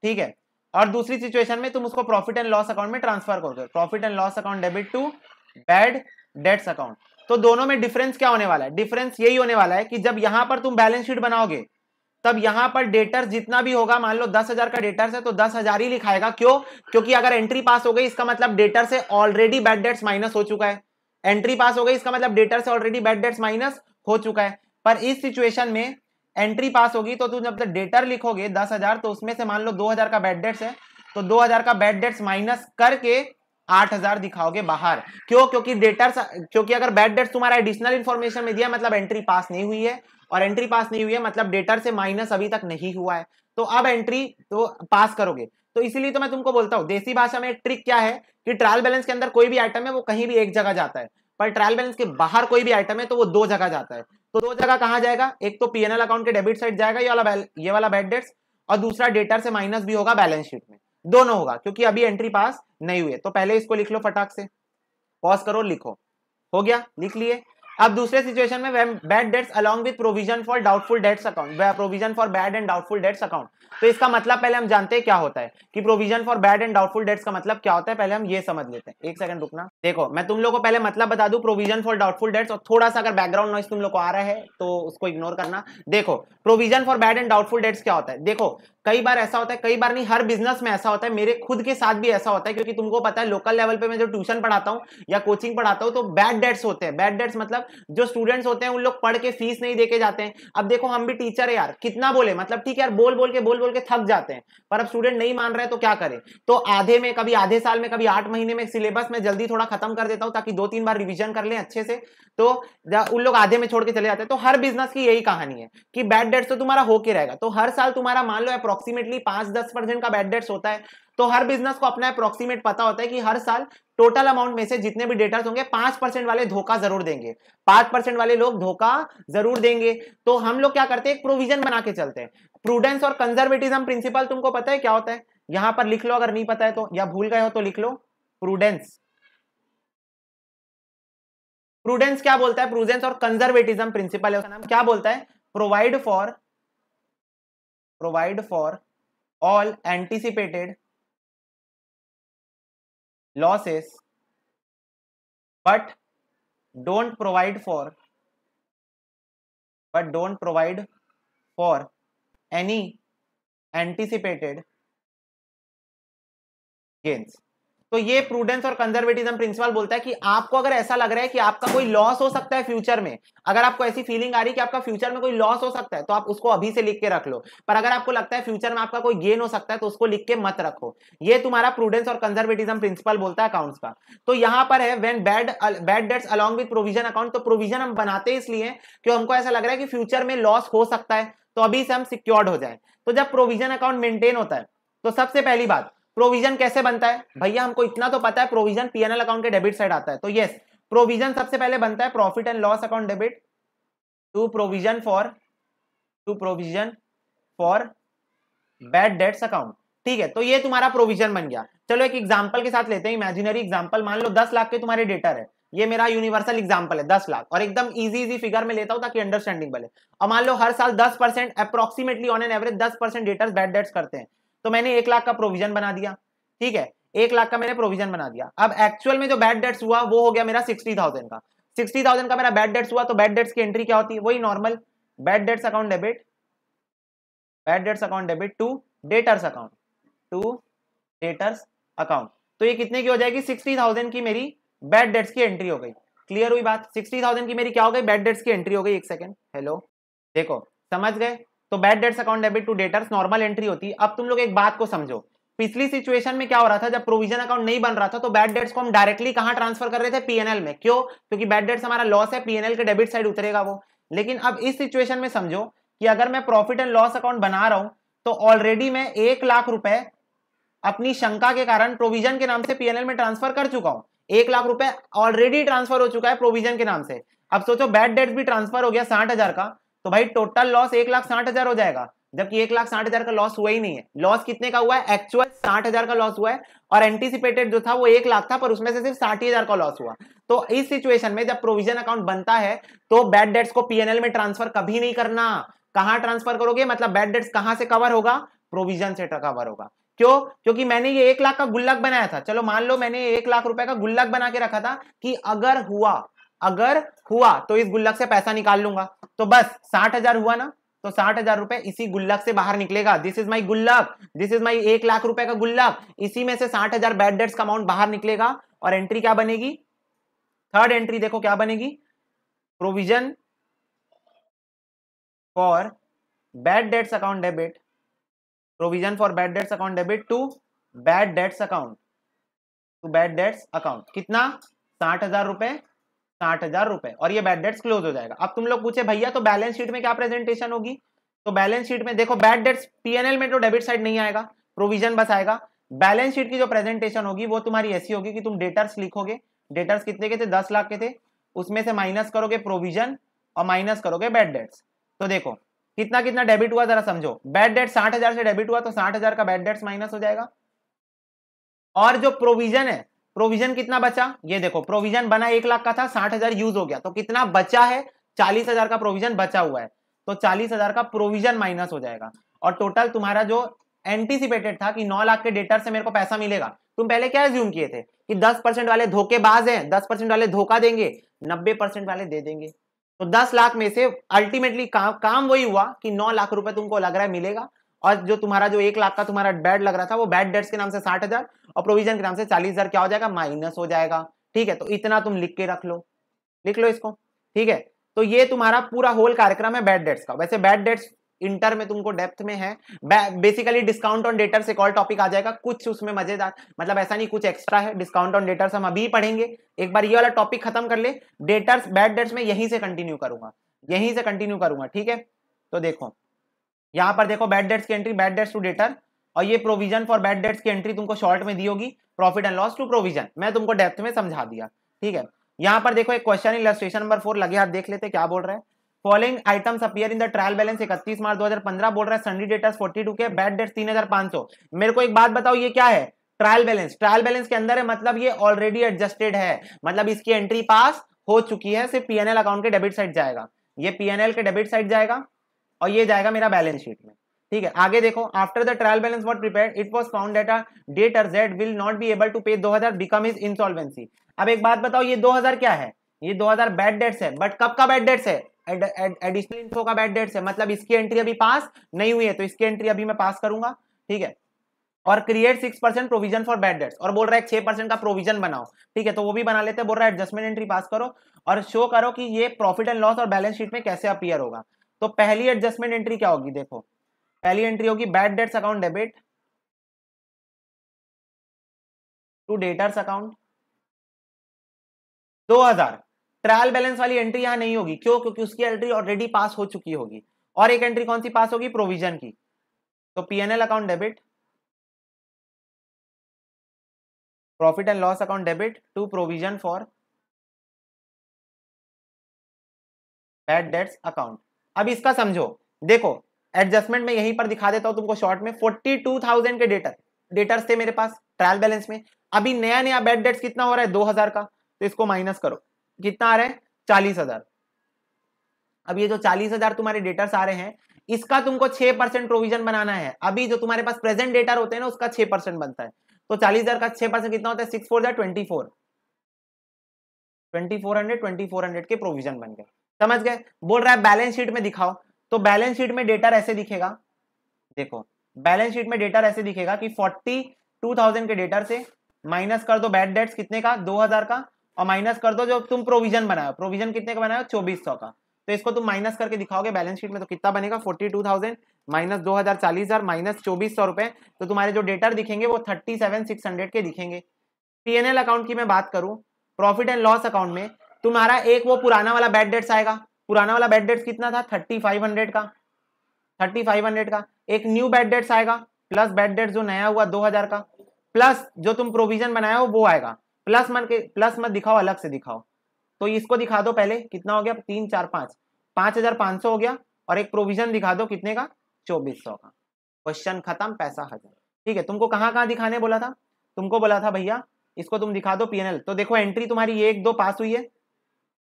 ठीक है और दूसरी सिचुएशन में तुम उसको प्रॉफिट एंड लॉस अकाउंट में ट्रांसफर करोगे profit and loss account debit to bad debts account तो दोनों में डिफरेंस क्या होने वाला है डिफरेंस यही होने वाला है कि जब यहां पर तुम बैलेंस शीट बनाओगे तब यहां पर डेटर्स जितना भी होगा मान लो दस हजार का डेटर्स है तो दस हजार ही लिखाएगा क्यों क्योंकि अगर एंट्री पास हो गई इसका मतलब डेटर से ऑलरेडी बैड डेट्स माइनस हो चुका है एंट्री पास हो गई इसका मतलब डेटर से ऑलरेडी बैड डेट्स माइनस हो चुका है पर इस सिचुएशन में एंट्री पास होगी तो तुम जब तक डेटर लिखोगे दस हजार तो उसमें से मान लो दो हजार का बैड डेट्स है तो दो हजार का बैड डेट्स माइनस करके आठ हजार दिखाओगे बाहर क्यों क्योंकि डेटर क्योंकि अगर बैड डेट्स तुम्हारा एडिशनल इन्फॉर्मेशन में दिया मतलब एंट्री पास नहीं हुई है और एंट्री पास नहीं हुई है मतलब डेटर से माइनस अभी तक नहीं हुआ है तो अब एंट्री तो पास करोगे तो इसीलिए तो मैं तुमको बोलता हूँ देसी भाषा में ट्रिक क्या है कि ट्रायल बैलेंस के अंदर कोई भी आइटम है वो कहीं भी एक जगह जाता है पर ट्रायल बैलेंस के बाहर कोई भी आइटम है तो वो दो जगह जाता है तो दो जगह कहा जाएगा एक तो पीएनएल अकाउंट के डेबिट साइड जाएगा ये वाला ये वाला बैड डेट्स और दूसरा डेटर से माइनस भी होगा बैलेंस शीट में दोनों होगा क्योंकि अभी एंट्री पास नहीं हुई है तो पहले इसको लिख लो फटाक से पॉज करो लिखो हो गया लिख लिए अब दूसरे सिचुएशन में bad debts along with provision for doubtful debts account provision for bad and doubtful debts account तो इसका मतलब पहले हम जानते हैं क्या होता है कि provision for bad and doubtful debts का मतलब क्या होता है पहले हम ये समझ लेते हैं एक सेकंड रुकना देखो मैं तुम लोग को पहले मतलब बता दू प्रोविजन फॉर डाउटफुल डेट्स और थोड़ा सा अगर बैकग्राउंड नॉइस तुम लोग को आ रहा है तो उसको इग्नोर करना देखो provision for bad and doubtful debts क्या होता है देखो कई बार ऐसा होता है कई बार नहीं हर बिजनेस में ऐसा होता है मेरे खुद के साथ भी ऐसा होता है क्योंकि तुमको पता है लोकल लेवल पे मैं जो ट्यूशन पढ़ाता हूँ या कोचिंग पढ़ाता हूँ तो बैड डेट्स होते हैं बैड डेट्स मतलब मतलब जो स्टूडेंट्स होते हैं उन लोग पढ़ के फीस नहीं देके जाते हैं अब देखो हम भी टीचर है यार कितना बोले मतलब ठीक है यार बोल बोल के बोल बोल के थक जाते हैं पर अब स्टूडेंट नहीं मान रहे तो क्या करें तो आधे में कभी आधे साल में कभी आठ महीने में सिलेबस में जल्दी थोड़ा खत्म कर देता हूँ ताकि दो तीन बार रिविजन कर लें अच्छे से तो उन लोग आधे में छोड़ के चले जाते हैं तो हर बिजनेस की यही कहानी है कि बैड डेट्स तो तुम्हारा होके रहेगा तो हर साल तुम्हारा मान लो अप्रोक्सीमेटली पांच दस परसेंट का बैड डेट्स होता है तो हर बिजनेस को अपना अप्रोक्सीमेट पता होता है कि हर साल टोटल अमाउंट में से जितने भी डेटर्स होंगे पांच परसेंट वाले धोखा जरूर देंगे पांच परसेंट वाले लोग धोखा जरूर देंगे तो हम लोग क्या करते हैं एक प्रोविजन बना के चलते हैं प्रूडेंस और कंजर्वेटिज्म प्रिंसिपल तुमको पता है क्या होता है यहां पर लिख लो अगर नहीं पता है तो या भूल गए हो तो लिख लो प्रूडेंस प्रूडेंस क्या बोलता है प्रूडेंस और कंजर्वेटिज्म प्रिंसिपल है उसका नाम क्या बोलता है provide for provide for all anticipated losses but don't provide for but don't provide for any anticipated gains तो ये प्रूडेंस और कंजर्वेटिज्म प्रिंसिपल बोलता है कि आपको अगर ऐसा लग रहा है कि आपका कोई लॉस हो सकता है फ्यूचर में अगर आपको ऐसी फीलिंग आ रही है कि आपका फ्यूचर में कोई लॉस हो सकता है तो आप उसको अभी से लिख के रख लो पर अगर आपको लगता है फ्यूचर में आपका कोई गेन हो सकता है तो उसको लिख के मत रखो ये तुम्हारा प्रूडेंस और कंजर्वेटिज्म प्रिंसिपल बोलता है अकाउंट्स का तो यहां पर है when bad bad debts along with provision account तो प्रोविजन हम बनाते हैं इसलिए कि हमको ऐसा लग रहा है कि फ्यूचर में लॉस हो सकता है तो अभी से हम सिक्योर्ड हो जाए तो जब प्रोविजन अकाउंट मेंटेन होता है तो सबसे पहली बात प्रोविजन कैसे बनता है हम्म। भैया हमको इतना तो पता है प्रोविजन पीएनएल अकाउंट के डेबिट साइड आता है तो यस प्रोविजन सबसे पहले बनता है profit and loss account debit to provision for to provision for bad debts account ठीक है तो ये तुम्हारा प्रोविजन बन गया चलो एक एग्जाम्पल के साथ लेते हैं इमेजिनरी एग्जाम्पल मान लो दस लाख के तुम्हारे डेटर है ये मेरा यूनिवर्सल एग्जाम्पल है दस लाख और एकदम इजी इजी फिगर में लेता हूं ताकि अंडरस्टैंडिंग बने और मान लो हर साल दस percent approximately on an average दस परसेंट डेटर्स बैड डेट्स करते हैं तो मैंने एक लाख का प्रोविजन बना दिया ठीक है एक लाख का मैंने प्रोविजन बना दिया अब एक्चुअल में जो बैड डेट्स हुआ वो हो गया मेरा सिक्सटी थाउजेंड का सिक्सटी थाउजेंड का मेरा बैड डेट्स हुआ तो बैड डेट्स की एंट्री क्या होती है वही normal bad debts account debit bad debts account debit to debtors account to debtors account तो ये कितने की हो जाएगी सिक्सटी थाउजेंड की मेरी बैड डेट्स की एंट्री हो गई क्लियर हुई बात सिक्सटी थाउजेंड की मेरी क्या हो गई बैड डेट्स की एंट्री हो गई एक सेकेंड हेलो देखो समझ गए तो bad debts account debit to debtors normal entry होती अब तुम लोग एक बात को समझो पिछली सिचुएशन में क्या हो रहा था जब प्रोविजन अकाउंट नहीं बन रहा था तो बैड डेट्स को हम डायरेक्टली कहां ट्रांसफर कर रहे थे पीएनएल में क्यों क्योंकि बैड डेट्स हमारा लॉस है पीएनएल के डेबिट साइड उतरेगा वो लेकिन अब इस सिचुएशन में समझो कि अगर मैं प्रॉफिट एंड लॉस अकाउंट बना रहा हूं तो ऑलरेडी मैं एक लाख रुपए अपनी शंका के कारण प्रोविजन के नाम से पीएनएल में ट्रांसफर कर चुका हूं एक लाख रुपए ऑलरेडी ट्रांसफर हो चुका है प्रोविजन के नाम से अब सोचो बैड डेट्स भी ट्रांसफर हो गया साठ का तो भाई टोटल लॉस एक लाख साठ हजार हो जाएगा जबकि एक लाख साठ हजार का लॉस हुआ ही नहीं है लॉस कितने का हुआ है एक्चुअल साठ हजार का लॉस हुआ है और एंटीसिपेटेड जो था वो एक लाख था पर उसमें से सिर्फ साठ हजार का लॉस हुआ तो इस सिचुएशन में जब प्रोविजन अकाउंट बनता है तो बैड डेट्स को पीएनएल में ट्रांसफर कभी नहीं करना कहां ट्रांसफर करोगे मतलब बैड डेट्स कहां से कवर होगा प्रोविजन से कवर होगा क्यों क्योंकि मैंने ये एक लाख का गुल्लक बनाया था चलो मान लो मैंने एक लाख रुपए का गुल्लक बना के रखा था कि अगर हुआ अगर हुआ तो इस गुल्लक से पैसा निकाल लूंगा तो बस साठ हजार हुआ ना तो साठ हजार रुपए इसी गुल्लक से बाहर निकलेगा दिस इज माई गुल्लक दिस इज माई एक लाख रुपए का गुल्लक इसी में से साठ हजार बैड डेट्स का अमाउंट बाहर निकलेगा और एंट्री क्या बनेगी थर्ड एंट्री देखो क्या बनेगी provision for bad debts account debit provision for bad debts account debit to bad debts account to bad debts account कितना साठ हजार रुपए साठ हजार रुपए और ये बैड डेट्स क्लोज हो जाएगा अब तुम लोग पूछे भैया तो बैलेंस शीट में क्या प्रेजेंटेशन होगी तो बैलेंस शीट में देखो बैड डेट्स पीएनएल में तो डेबिट साइड नहीं आएगा प्रोविजन बस आएगा बैलेंस शीट की जो प्रेजेंटेशन होगी वो तुम्हारी ऐसी होगी कि तुम डेटर्स लिखोगे डेटर्स कितने के थे दस लाख के थे उसमें से माइनस करोगे प्रोविजन और माइनस करोगे बैड डेट्स तो देखो कितना कितना डेबिट हुआ जरा समझो बैड डेट साठ हजार से डेबिट हुआ तो साठ हजार का बैड डेट्स माइनस हो जाएगा और जो प्रोविजन है प्रोविजन कितना बचा ये देखो प्रोविजन बना एक लाख का था साठ हजार यूज हो गया तो कितना बचा है चालीस हजार का प्रोविजन बचा हुआ है तो चालीस हजार का प्रोविजन माइनस हो जाएगा और टोटल तुम्हारा जो एंटीसिपेटेड था कि नौ लाख के डेटर से मेरे को पैसा मिलेगा तुम पहले क्या रिज्यूम किए थे कि दस परसेंट वाले धोखेबाज है दस परसेंट वाले धोखा देंगे नब्बे परसेंट वाले दे देंगे तो दस लाख में से अल्टीमेटली काम काम वही हुआ कि नौ लाख रुपए तुमको लग रहा है मिलेगा और जो तुम्हारा जो एक लाख का तुम्हारा बैड लग रहा था वो बैड डेट्स के नाम से साठ हजार और प्रोविजन के नाम से चालीस हजार क्या हो जाएगा माइनस हो जाएगा ठीक है तो इतना तुम लिख के रख लो लिख लो इसको ठीक है तो ये तुम्हारा पूरा होल कार्यक्रम है बैड डेट्स का वैसे बैड डेट्स इंटर में तुमको डेप्थ में है बेसिकली डिस्काउंट ऑन डेटर से कॉल टॉपिक आ जाएगा कुछ उसमें मजेदार मतलब ऐसा नहीं कुछ एक्स्ट्रा है डिस्काउंट ऑन डेटर्स हम अभी पढ़ेंगे एक बार ये वाला टॉपिक खत्म कर ले डेटर्स बैड डेट्स में यहीं से कंटिन्यू करूंगा यहीं से कंटिन्यू करूंगा ठीक है तो देखो यहाँ पर देखो बैड डेट्स की entry bad debts to debtor और ये प्रोविजन फॉर बैड डेट्स की एंट्री तुमको शॉर्ट में दी होगी profit and loss to provision मैं तुमको डेप्थ में समझा दिया ठीक है यहाँ पर देखो एक क्वेश्चन इलस्ट्रेशन नंबर फोर लगे हाथ देख लेते क्या बोल रहे हैं following items appear in the trial balance इकतीस मार्च 2015 बोल रहा है संडी डेटर्स 42 के बैड डेट्स 3500 मेरे को एक बात बताओ ये क्या है ट्रायल बैलेंस ट्रायल बैलेंस के अंदर है मतलब ये ऑलरेडी एडजस्टेड है मतलब इसकी एंट्री पास हो चुकी है सिर्फ पीएनएल अकाउंट के डेबिट साइड जाएगा ये पीएनएल के डेबिट साइड जाएगा और ये जाएगा मेरा बैलेंस शीट में ठीक है आगे देखो after the trial balance what prepare it was found that a debtor Z will not be able to pay 2000 become is insolvency अब एक बात बताओ ये 2000 क्या है ये 2000 बैड डेट्स है बट कब का बैड डेट्स है एडिशनल इन्फो का बैड डेट्स है मतलब इसकी एंट्री अभी पास नहीं हुई है तो इसकी एंट्री अभी मैं पास करूंगा ठीक है और create six percent provision for bad debts और बोल रहा है छह परसेंट का प्रोविजन बनाओ ठीक है तो वो भी बना लेते हैं बोल रहा है एडजस्टमेंट एंट्री पास करो और शो करो कि ये प्रॉफिट एंड लॉस और बैलेंस शीट में कैसे अपियर होगा तो पहली एडजस्टमेंट एंट्री क्या होगी देखो पहली एंट्री होगी bad debts account debit to debtors account 2000 trial balance वाली एंट्री यहां नहीं होगी क्यों क्योंकि उसकी एंट्री ऑलरेडी पास हो चुकी होगी और एक एंट्री कौन सी पास होगी प्रोविजन की तो PNL account debit profit and loss account debit to provision for bad debts account अब इसका समझो देखो एडजस्टमेंट में यहीं पर दिखा देता हूं तुमको शॉर्ट में फोर्टी टू थाउजेंड के डेटर डेटर्स थे मेरे पास ट्रायल बैलेंस में अभी नया नया बेड डेट्स कितना हो रहा है दो हजार का तो इसको माइनस करो कितना आ रहा है चालीस हजार अब ये जो चालीस हजार तुम्हारे डेटर्स आ रहे हैं इसका तुमको छह परसेंट प्रोविजन बनाना है अभी जो तुम्हारे पास प्रेजेंट डेटर होते हैं ना उसका छह परसेंट बनता है तो चालीस हजार का छह परसेंट कितना होता है सिक्स फोर हजार twenty four twenty four hundred twenty four hundred के प्रोविजन बन गए समझ गए बोल रहा है बैलेंस शीट में दिखाओ तो बैलेंस शीट में डेटा ऐसे दिखेगा देखो बैलेंस शीट में डेटा ऐसे दिखेगा कि फोर्टी टू थाउजेंड के डेटर से माइनस कर दो बैड डेट्स कितने का दो हजार का और माइनस कर दो जो तुम प्रोविजन बनाओ प्रोविजन कितने का बनाया चौबीस सौ का तो इसको तुम माइनस करके दिखाओगे बैलेंस शीट में तो कितना बनेगा फोर्टी टू थाउजेंड माइनस दो हजार चालीस हजार माइनस चौबीस सौ रुपए तो तुम्हारे जो डेटर दिखेंगे वो थर्टी सेवन सिक्स हंड्रेड के दिखेंगे पीएनएल अकाउंट की मैं बात करूं प्रॉफिट एंड लॉस अकाउंट में तुम्हारा एक वो पुराना वाला बैड डेट्स आएगा पुराना वाला बैड डेट्स कितना था थर्टी फाइव हंड्रेड का थर्टी फाइव हंड्रेड का एक न्यू बैड डेट्स आएगा प्लस बैड डेट्स जो नया हुआ दो हजार का प्लस जो तुम प्रोविजन बनाया हो वो आएगा प्लस मन के प्लस मत दिखाओ अलग से दिखाओ तो इसको दिखा दो पहले कितना हो गया तीन चार पाँच पाँच हजार पाँच सौ हो गया और एक प्रोविजन दिखा दो कितने का चौबीस सौ का क्वेश्चन खत्म पैसा हजार ठीक है तुमको कहाँ कहाँ दिखाने बोला था तुमको बोला था भैया इसको तुम दिखा दो पीएनएल तो देखो एंट्री तुम्हारी एक दो पास हुई है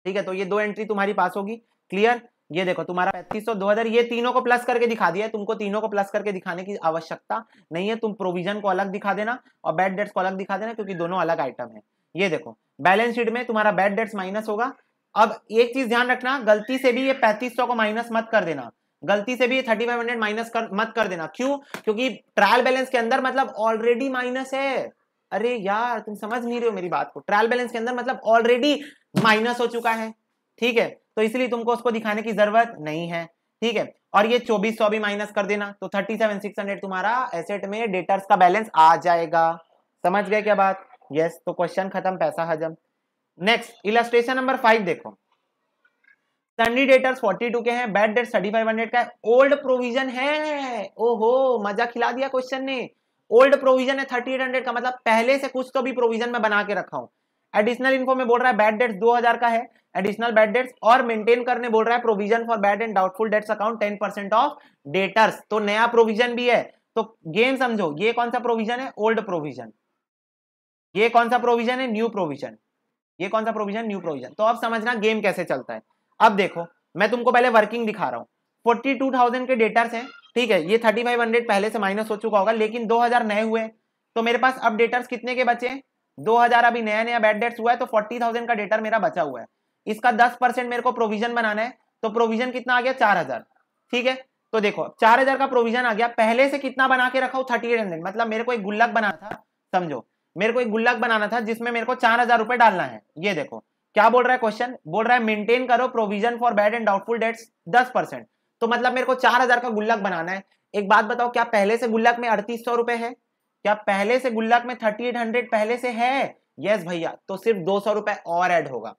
ठीक है तो ये दो एंट्री तुम्हारी पास होगी क्लियर ये देखो तुम्हारा पैंतीस सौ दो हजार ये तीनों को प्लस करके दिखा दिया तुमको तीनों को प्लस करके दिखाने की आवश्यकता नहीं है तुम प्रोविजन को अलग दिखा देना और बैड डेट्स को अलग दिखा देना क्योंकि दोनों अलग आइटम है ये देखो बैलेंस शीट में तुम्हारा बैड डेट्स माइनस होगा अब एक चीज ध्यान रखना गलती से भी ये पैंतीस को माइनस मत कर देना गलती से भी ये थर्टी फाइव हंड्रेड माइनस कर मत कर देना क्यों क्योंकि ट्रायल बैलेंस के अंदर मतलब ऑलरेडी माइनस है अरे यार तुम समझ नहीं रहे हो मेरी बात को ट्रायल बैलेंस के अंदर मतलब ऑलरेडी माइनस हो चुका है ठीक है तो इसलिए तुमको उसको दिखाने की जरूरत नहीं है ठीक है और ये चौबीस सौ भी माइनस कर देना तो थर्टी सेवन सिक्स हंड्रेड तुम्हारा एसेट में डेटर्स का बैलेंस आ जाएगा समझ गए क्या बात यस yes, तो क्वेश्चन खत्म पैसा हजम नेक्स्ट इलास्ट्रेशन नंबर फाइव देखो सन्डी डेटर्स 42 के हैं बैड डेट 3500 का है ओल्ड प्रोविजन है ओहो मजा खिला दिया क्वेश्चन ने ओल्ड प्रोविजन है थर्टी हंड्रेड का मतलब पहले से कुछ तो भी प्रोविजन में बना के रखा हूं एडिशनल इनको में बोल रहा है बैड डेट्स 2000 का है एडिशनल बैड डेट्स और मेंटेन करने बोल रहा है provision for bad and doubtful debts account 10 percent of debtors तो नया प्रोविजन भी है तो गेम समझो ये कौन सा प्रोविजन है ओल्ड प्रोविजन ये कौन सा प्रोविजन है न्यू प्रोविजन ये कौन सा प्रोविजन न्यू प्रोविजन तो अब समझना गेम कैसे चलता है अब देखो मैं तुमको पहले वर्किंग दिखा रहा हूँ फोर्टी के डेटर्स हैं ठीक है ये थर्टी फाइव हंड्रेड पहले से माइनस हो चुका होगा लेकिन दो हजार नए हुए तो मेरे पास अब डेटर्स कितने के बचे दो हजार अभी नया नया बैड डेट्स हुआ है तो फोर्टी थाउजेंड का डेटर मेरा बचा हुआ है इसका दस परसेंट मेरे को प्रोविजन बनाना है तो प्रोविजन कितना आ गया चार ठीक है तो देखो चार हजार का प्रोविजन आ गया पहले से कितना बना के रखा हो थर्टी एट हंड्रेड मतलब मेरे को एक गुल्लक बनाना था समझो मेरे को एक गुल्लक बनाना था जिसमें मेरे को चार हजार डालना है ये देखो क्या बोल रहा है क्वेश्चन बोल रहा है मेंटेन करो provision for bad and doubtful debts दस परसेंट तो मतलब मेरे को चार हजार का गुल्लक बनाना है एक बात बताओ क्या पहले से गुल्लक में अड़तीस सौ रुपए है क्या पहले से गुल्लक में थर्टी एट हंड्रेड पहले से है यस भैया तो सिर्फ दो सौ रुपए और एड होगा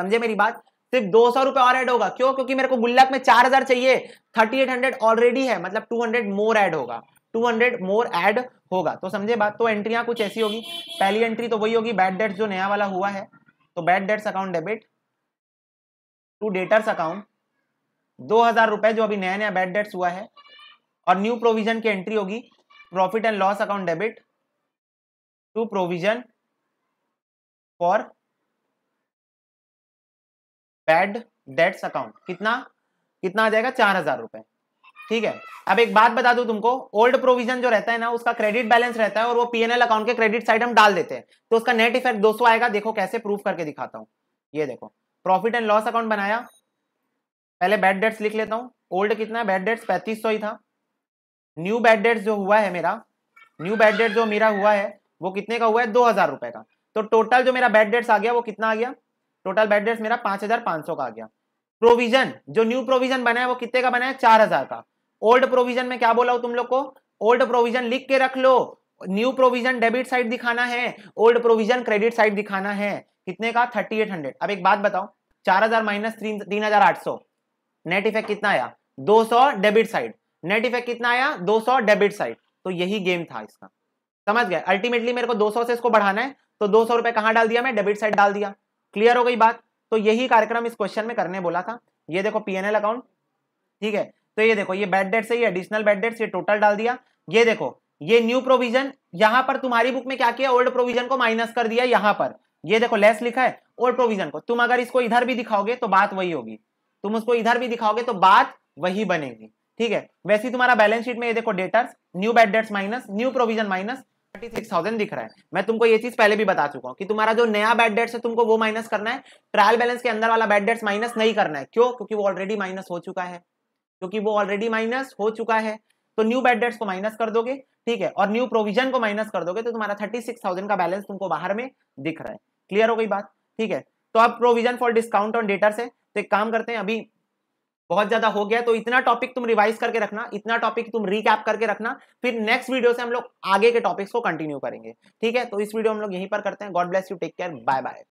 समझे मेरी बात सिर्फ दो सौ रुपए और एड होगा क्यों क्योंकि मेरे को गुल्लक में चार हजार चाहिए थर्टी एट हंड्रेड ऑलरेडी है मतलब टू हंड्रेड मोर एड होगा टू हंड्रेड मोर एड होगा तो समझे बात तो एंट्रिया कुछ ऐसी होगी पहली एंट्री तो वही होगी बैड डेट्स जो नया वाला हुआ है तो bad debts account debit to debtors account दो हजार रुपए जो अभी नया नया बैड डेट्स हुआ है और न्यू प्रोविजन की एंट्री होगी profit and loss account debit to provision for bad debts account कितना कितना आ जाएगा चार हजार रुपए ठीक है अब एक बात बता दू तुमको ओल्ड प्रोविजन जो रहता है ना उसका क्रेडिट बैलेंस रहता है और वो पीएनएल अकाउंट के क्रेडिट साइड हम डाल देते हैं तो उसका नेट इफेक्ट 200 आएगा देखो कैसे प्रूफ करके दिखाता हूं ये देखो प्रॉफिट एंड लॉस अकाउंट बनाया पहले बैड डेट्स लिख लेता हूँ ओल्ड कितना है बैड डेट्स पैंतीस सौ ही था न्यू बैड डेट्स जो हुआ है मेरा न्यू बैड डेट जो मेरा हुआ है वो कितने का हुआ है दो हजार रुपए का तो टोटल जो मेरा बैड डेट्स आ गया वो कितना आ गया टोटल बैड डेट्स मेरा पांच हजार पांच सौ का आ गया प्रोविजन जो न्यू प्रोविजन बना है वो कितने का बना है चार हजार का ओल्ड प्रोविजन में क्या बोला हूं तुम लोग को ओल्ड प्रोविजन लिख के रख लो न्यू प्रोविजन डेबिट साइड दिखाना है ओल्ड प्रोविजन क्रेडिट साइड दिखाना है कितने का थर्टी एट हंड्रेड अब एक बात बताओ चार हजार माइनस तीन हजार आठ सौ नेट इफेक्ट कितना आया 200 डेबिट साइड नेट इफेक्ट कितना आया 200 डेबिट साइड तो यही गेम था इसका समझ गए अल्टीमेटली मेरे को 200 से इसको बढ़ाना है तो दो सौ रुपए कहां डाल दिया मैं डेबिट साइड डाल दिया क्लियर हो गई बात तो यही कार्यक्रम इस क्वेश्चन में करने बोला था ये देखो पीएनएल अकाउंट ठीक है तो ये देखो ये बैड डेट से एडिशनल बैड डेट्स ये टोटल डाल दिया ये देखो ये न्यू प्रोविजन यहां पर तुम्हारी बुक में क्या किया ओल्ड प्रोविजन को माइनस कर दिया यहां पर ये देखो लेस लिखा है ओल्ड प्रोविजन को तुम अगर इसको इधर भी दिखाओगे तो बात वही होगी तुम उसको इधर भी दिखाओगे तो बात वही बनेगी ठीक है वैसे तुम्हारा बैलेंस शीट में ये देखो debtors new bad debts minus new provision minus thirty six thousand दिख रहा है मैं तुमको ये चीज पहले भी बता चुका हूँ कि तुम्हारा जो नया बैड डेट्स है तुमको वो माइनस करना है ट्रायल बैलेंस के अंदर वाला बैड डेट्स माइनस नहीं करना है क्यों क्योंकि वो ऑलरेडी माइनस हो चुका है क्योंकि वो ऑलरेडी माइनस हो चुका है तो न्यू बैड डेट्स को माइनस कर दोगे ठीक है और न्यू प्रोविजन को माइनस कर दोगे तो तुम्हारा थर्टी सिक्स थाउजेंड का बैलेंस तुमको बाहर में दिख रहा है क्लियर हो गई बात ठीक है तो अब provision for discount on debtors है तो एक काम करते हैं अभी बहुत ज्यादा हो गया तो इतना टॉपिक तुम रिवाइज करके रखना इतना टॉपिक तुम रिकैप करके रखना फिर नेक्स्ट वीडियो से हम लोग आगे के टॉपिक्स को कंटिन्यू करेंगे ठीक है तो इस वीडियो हम लोग यहीं पर करते हैं God bless you take care bye bye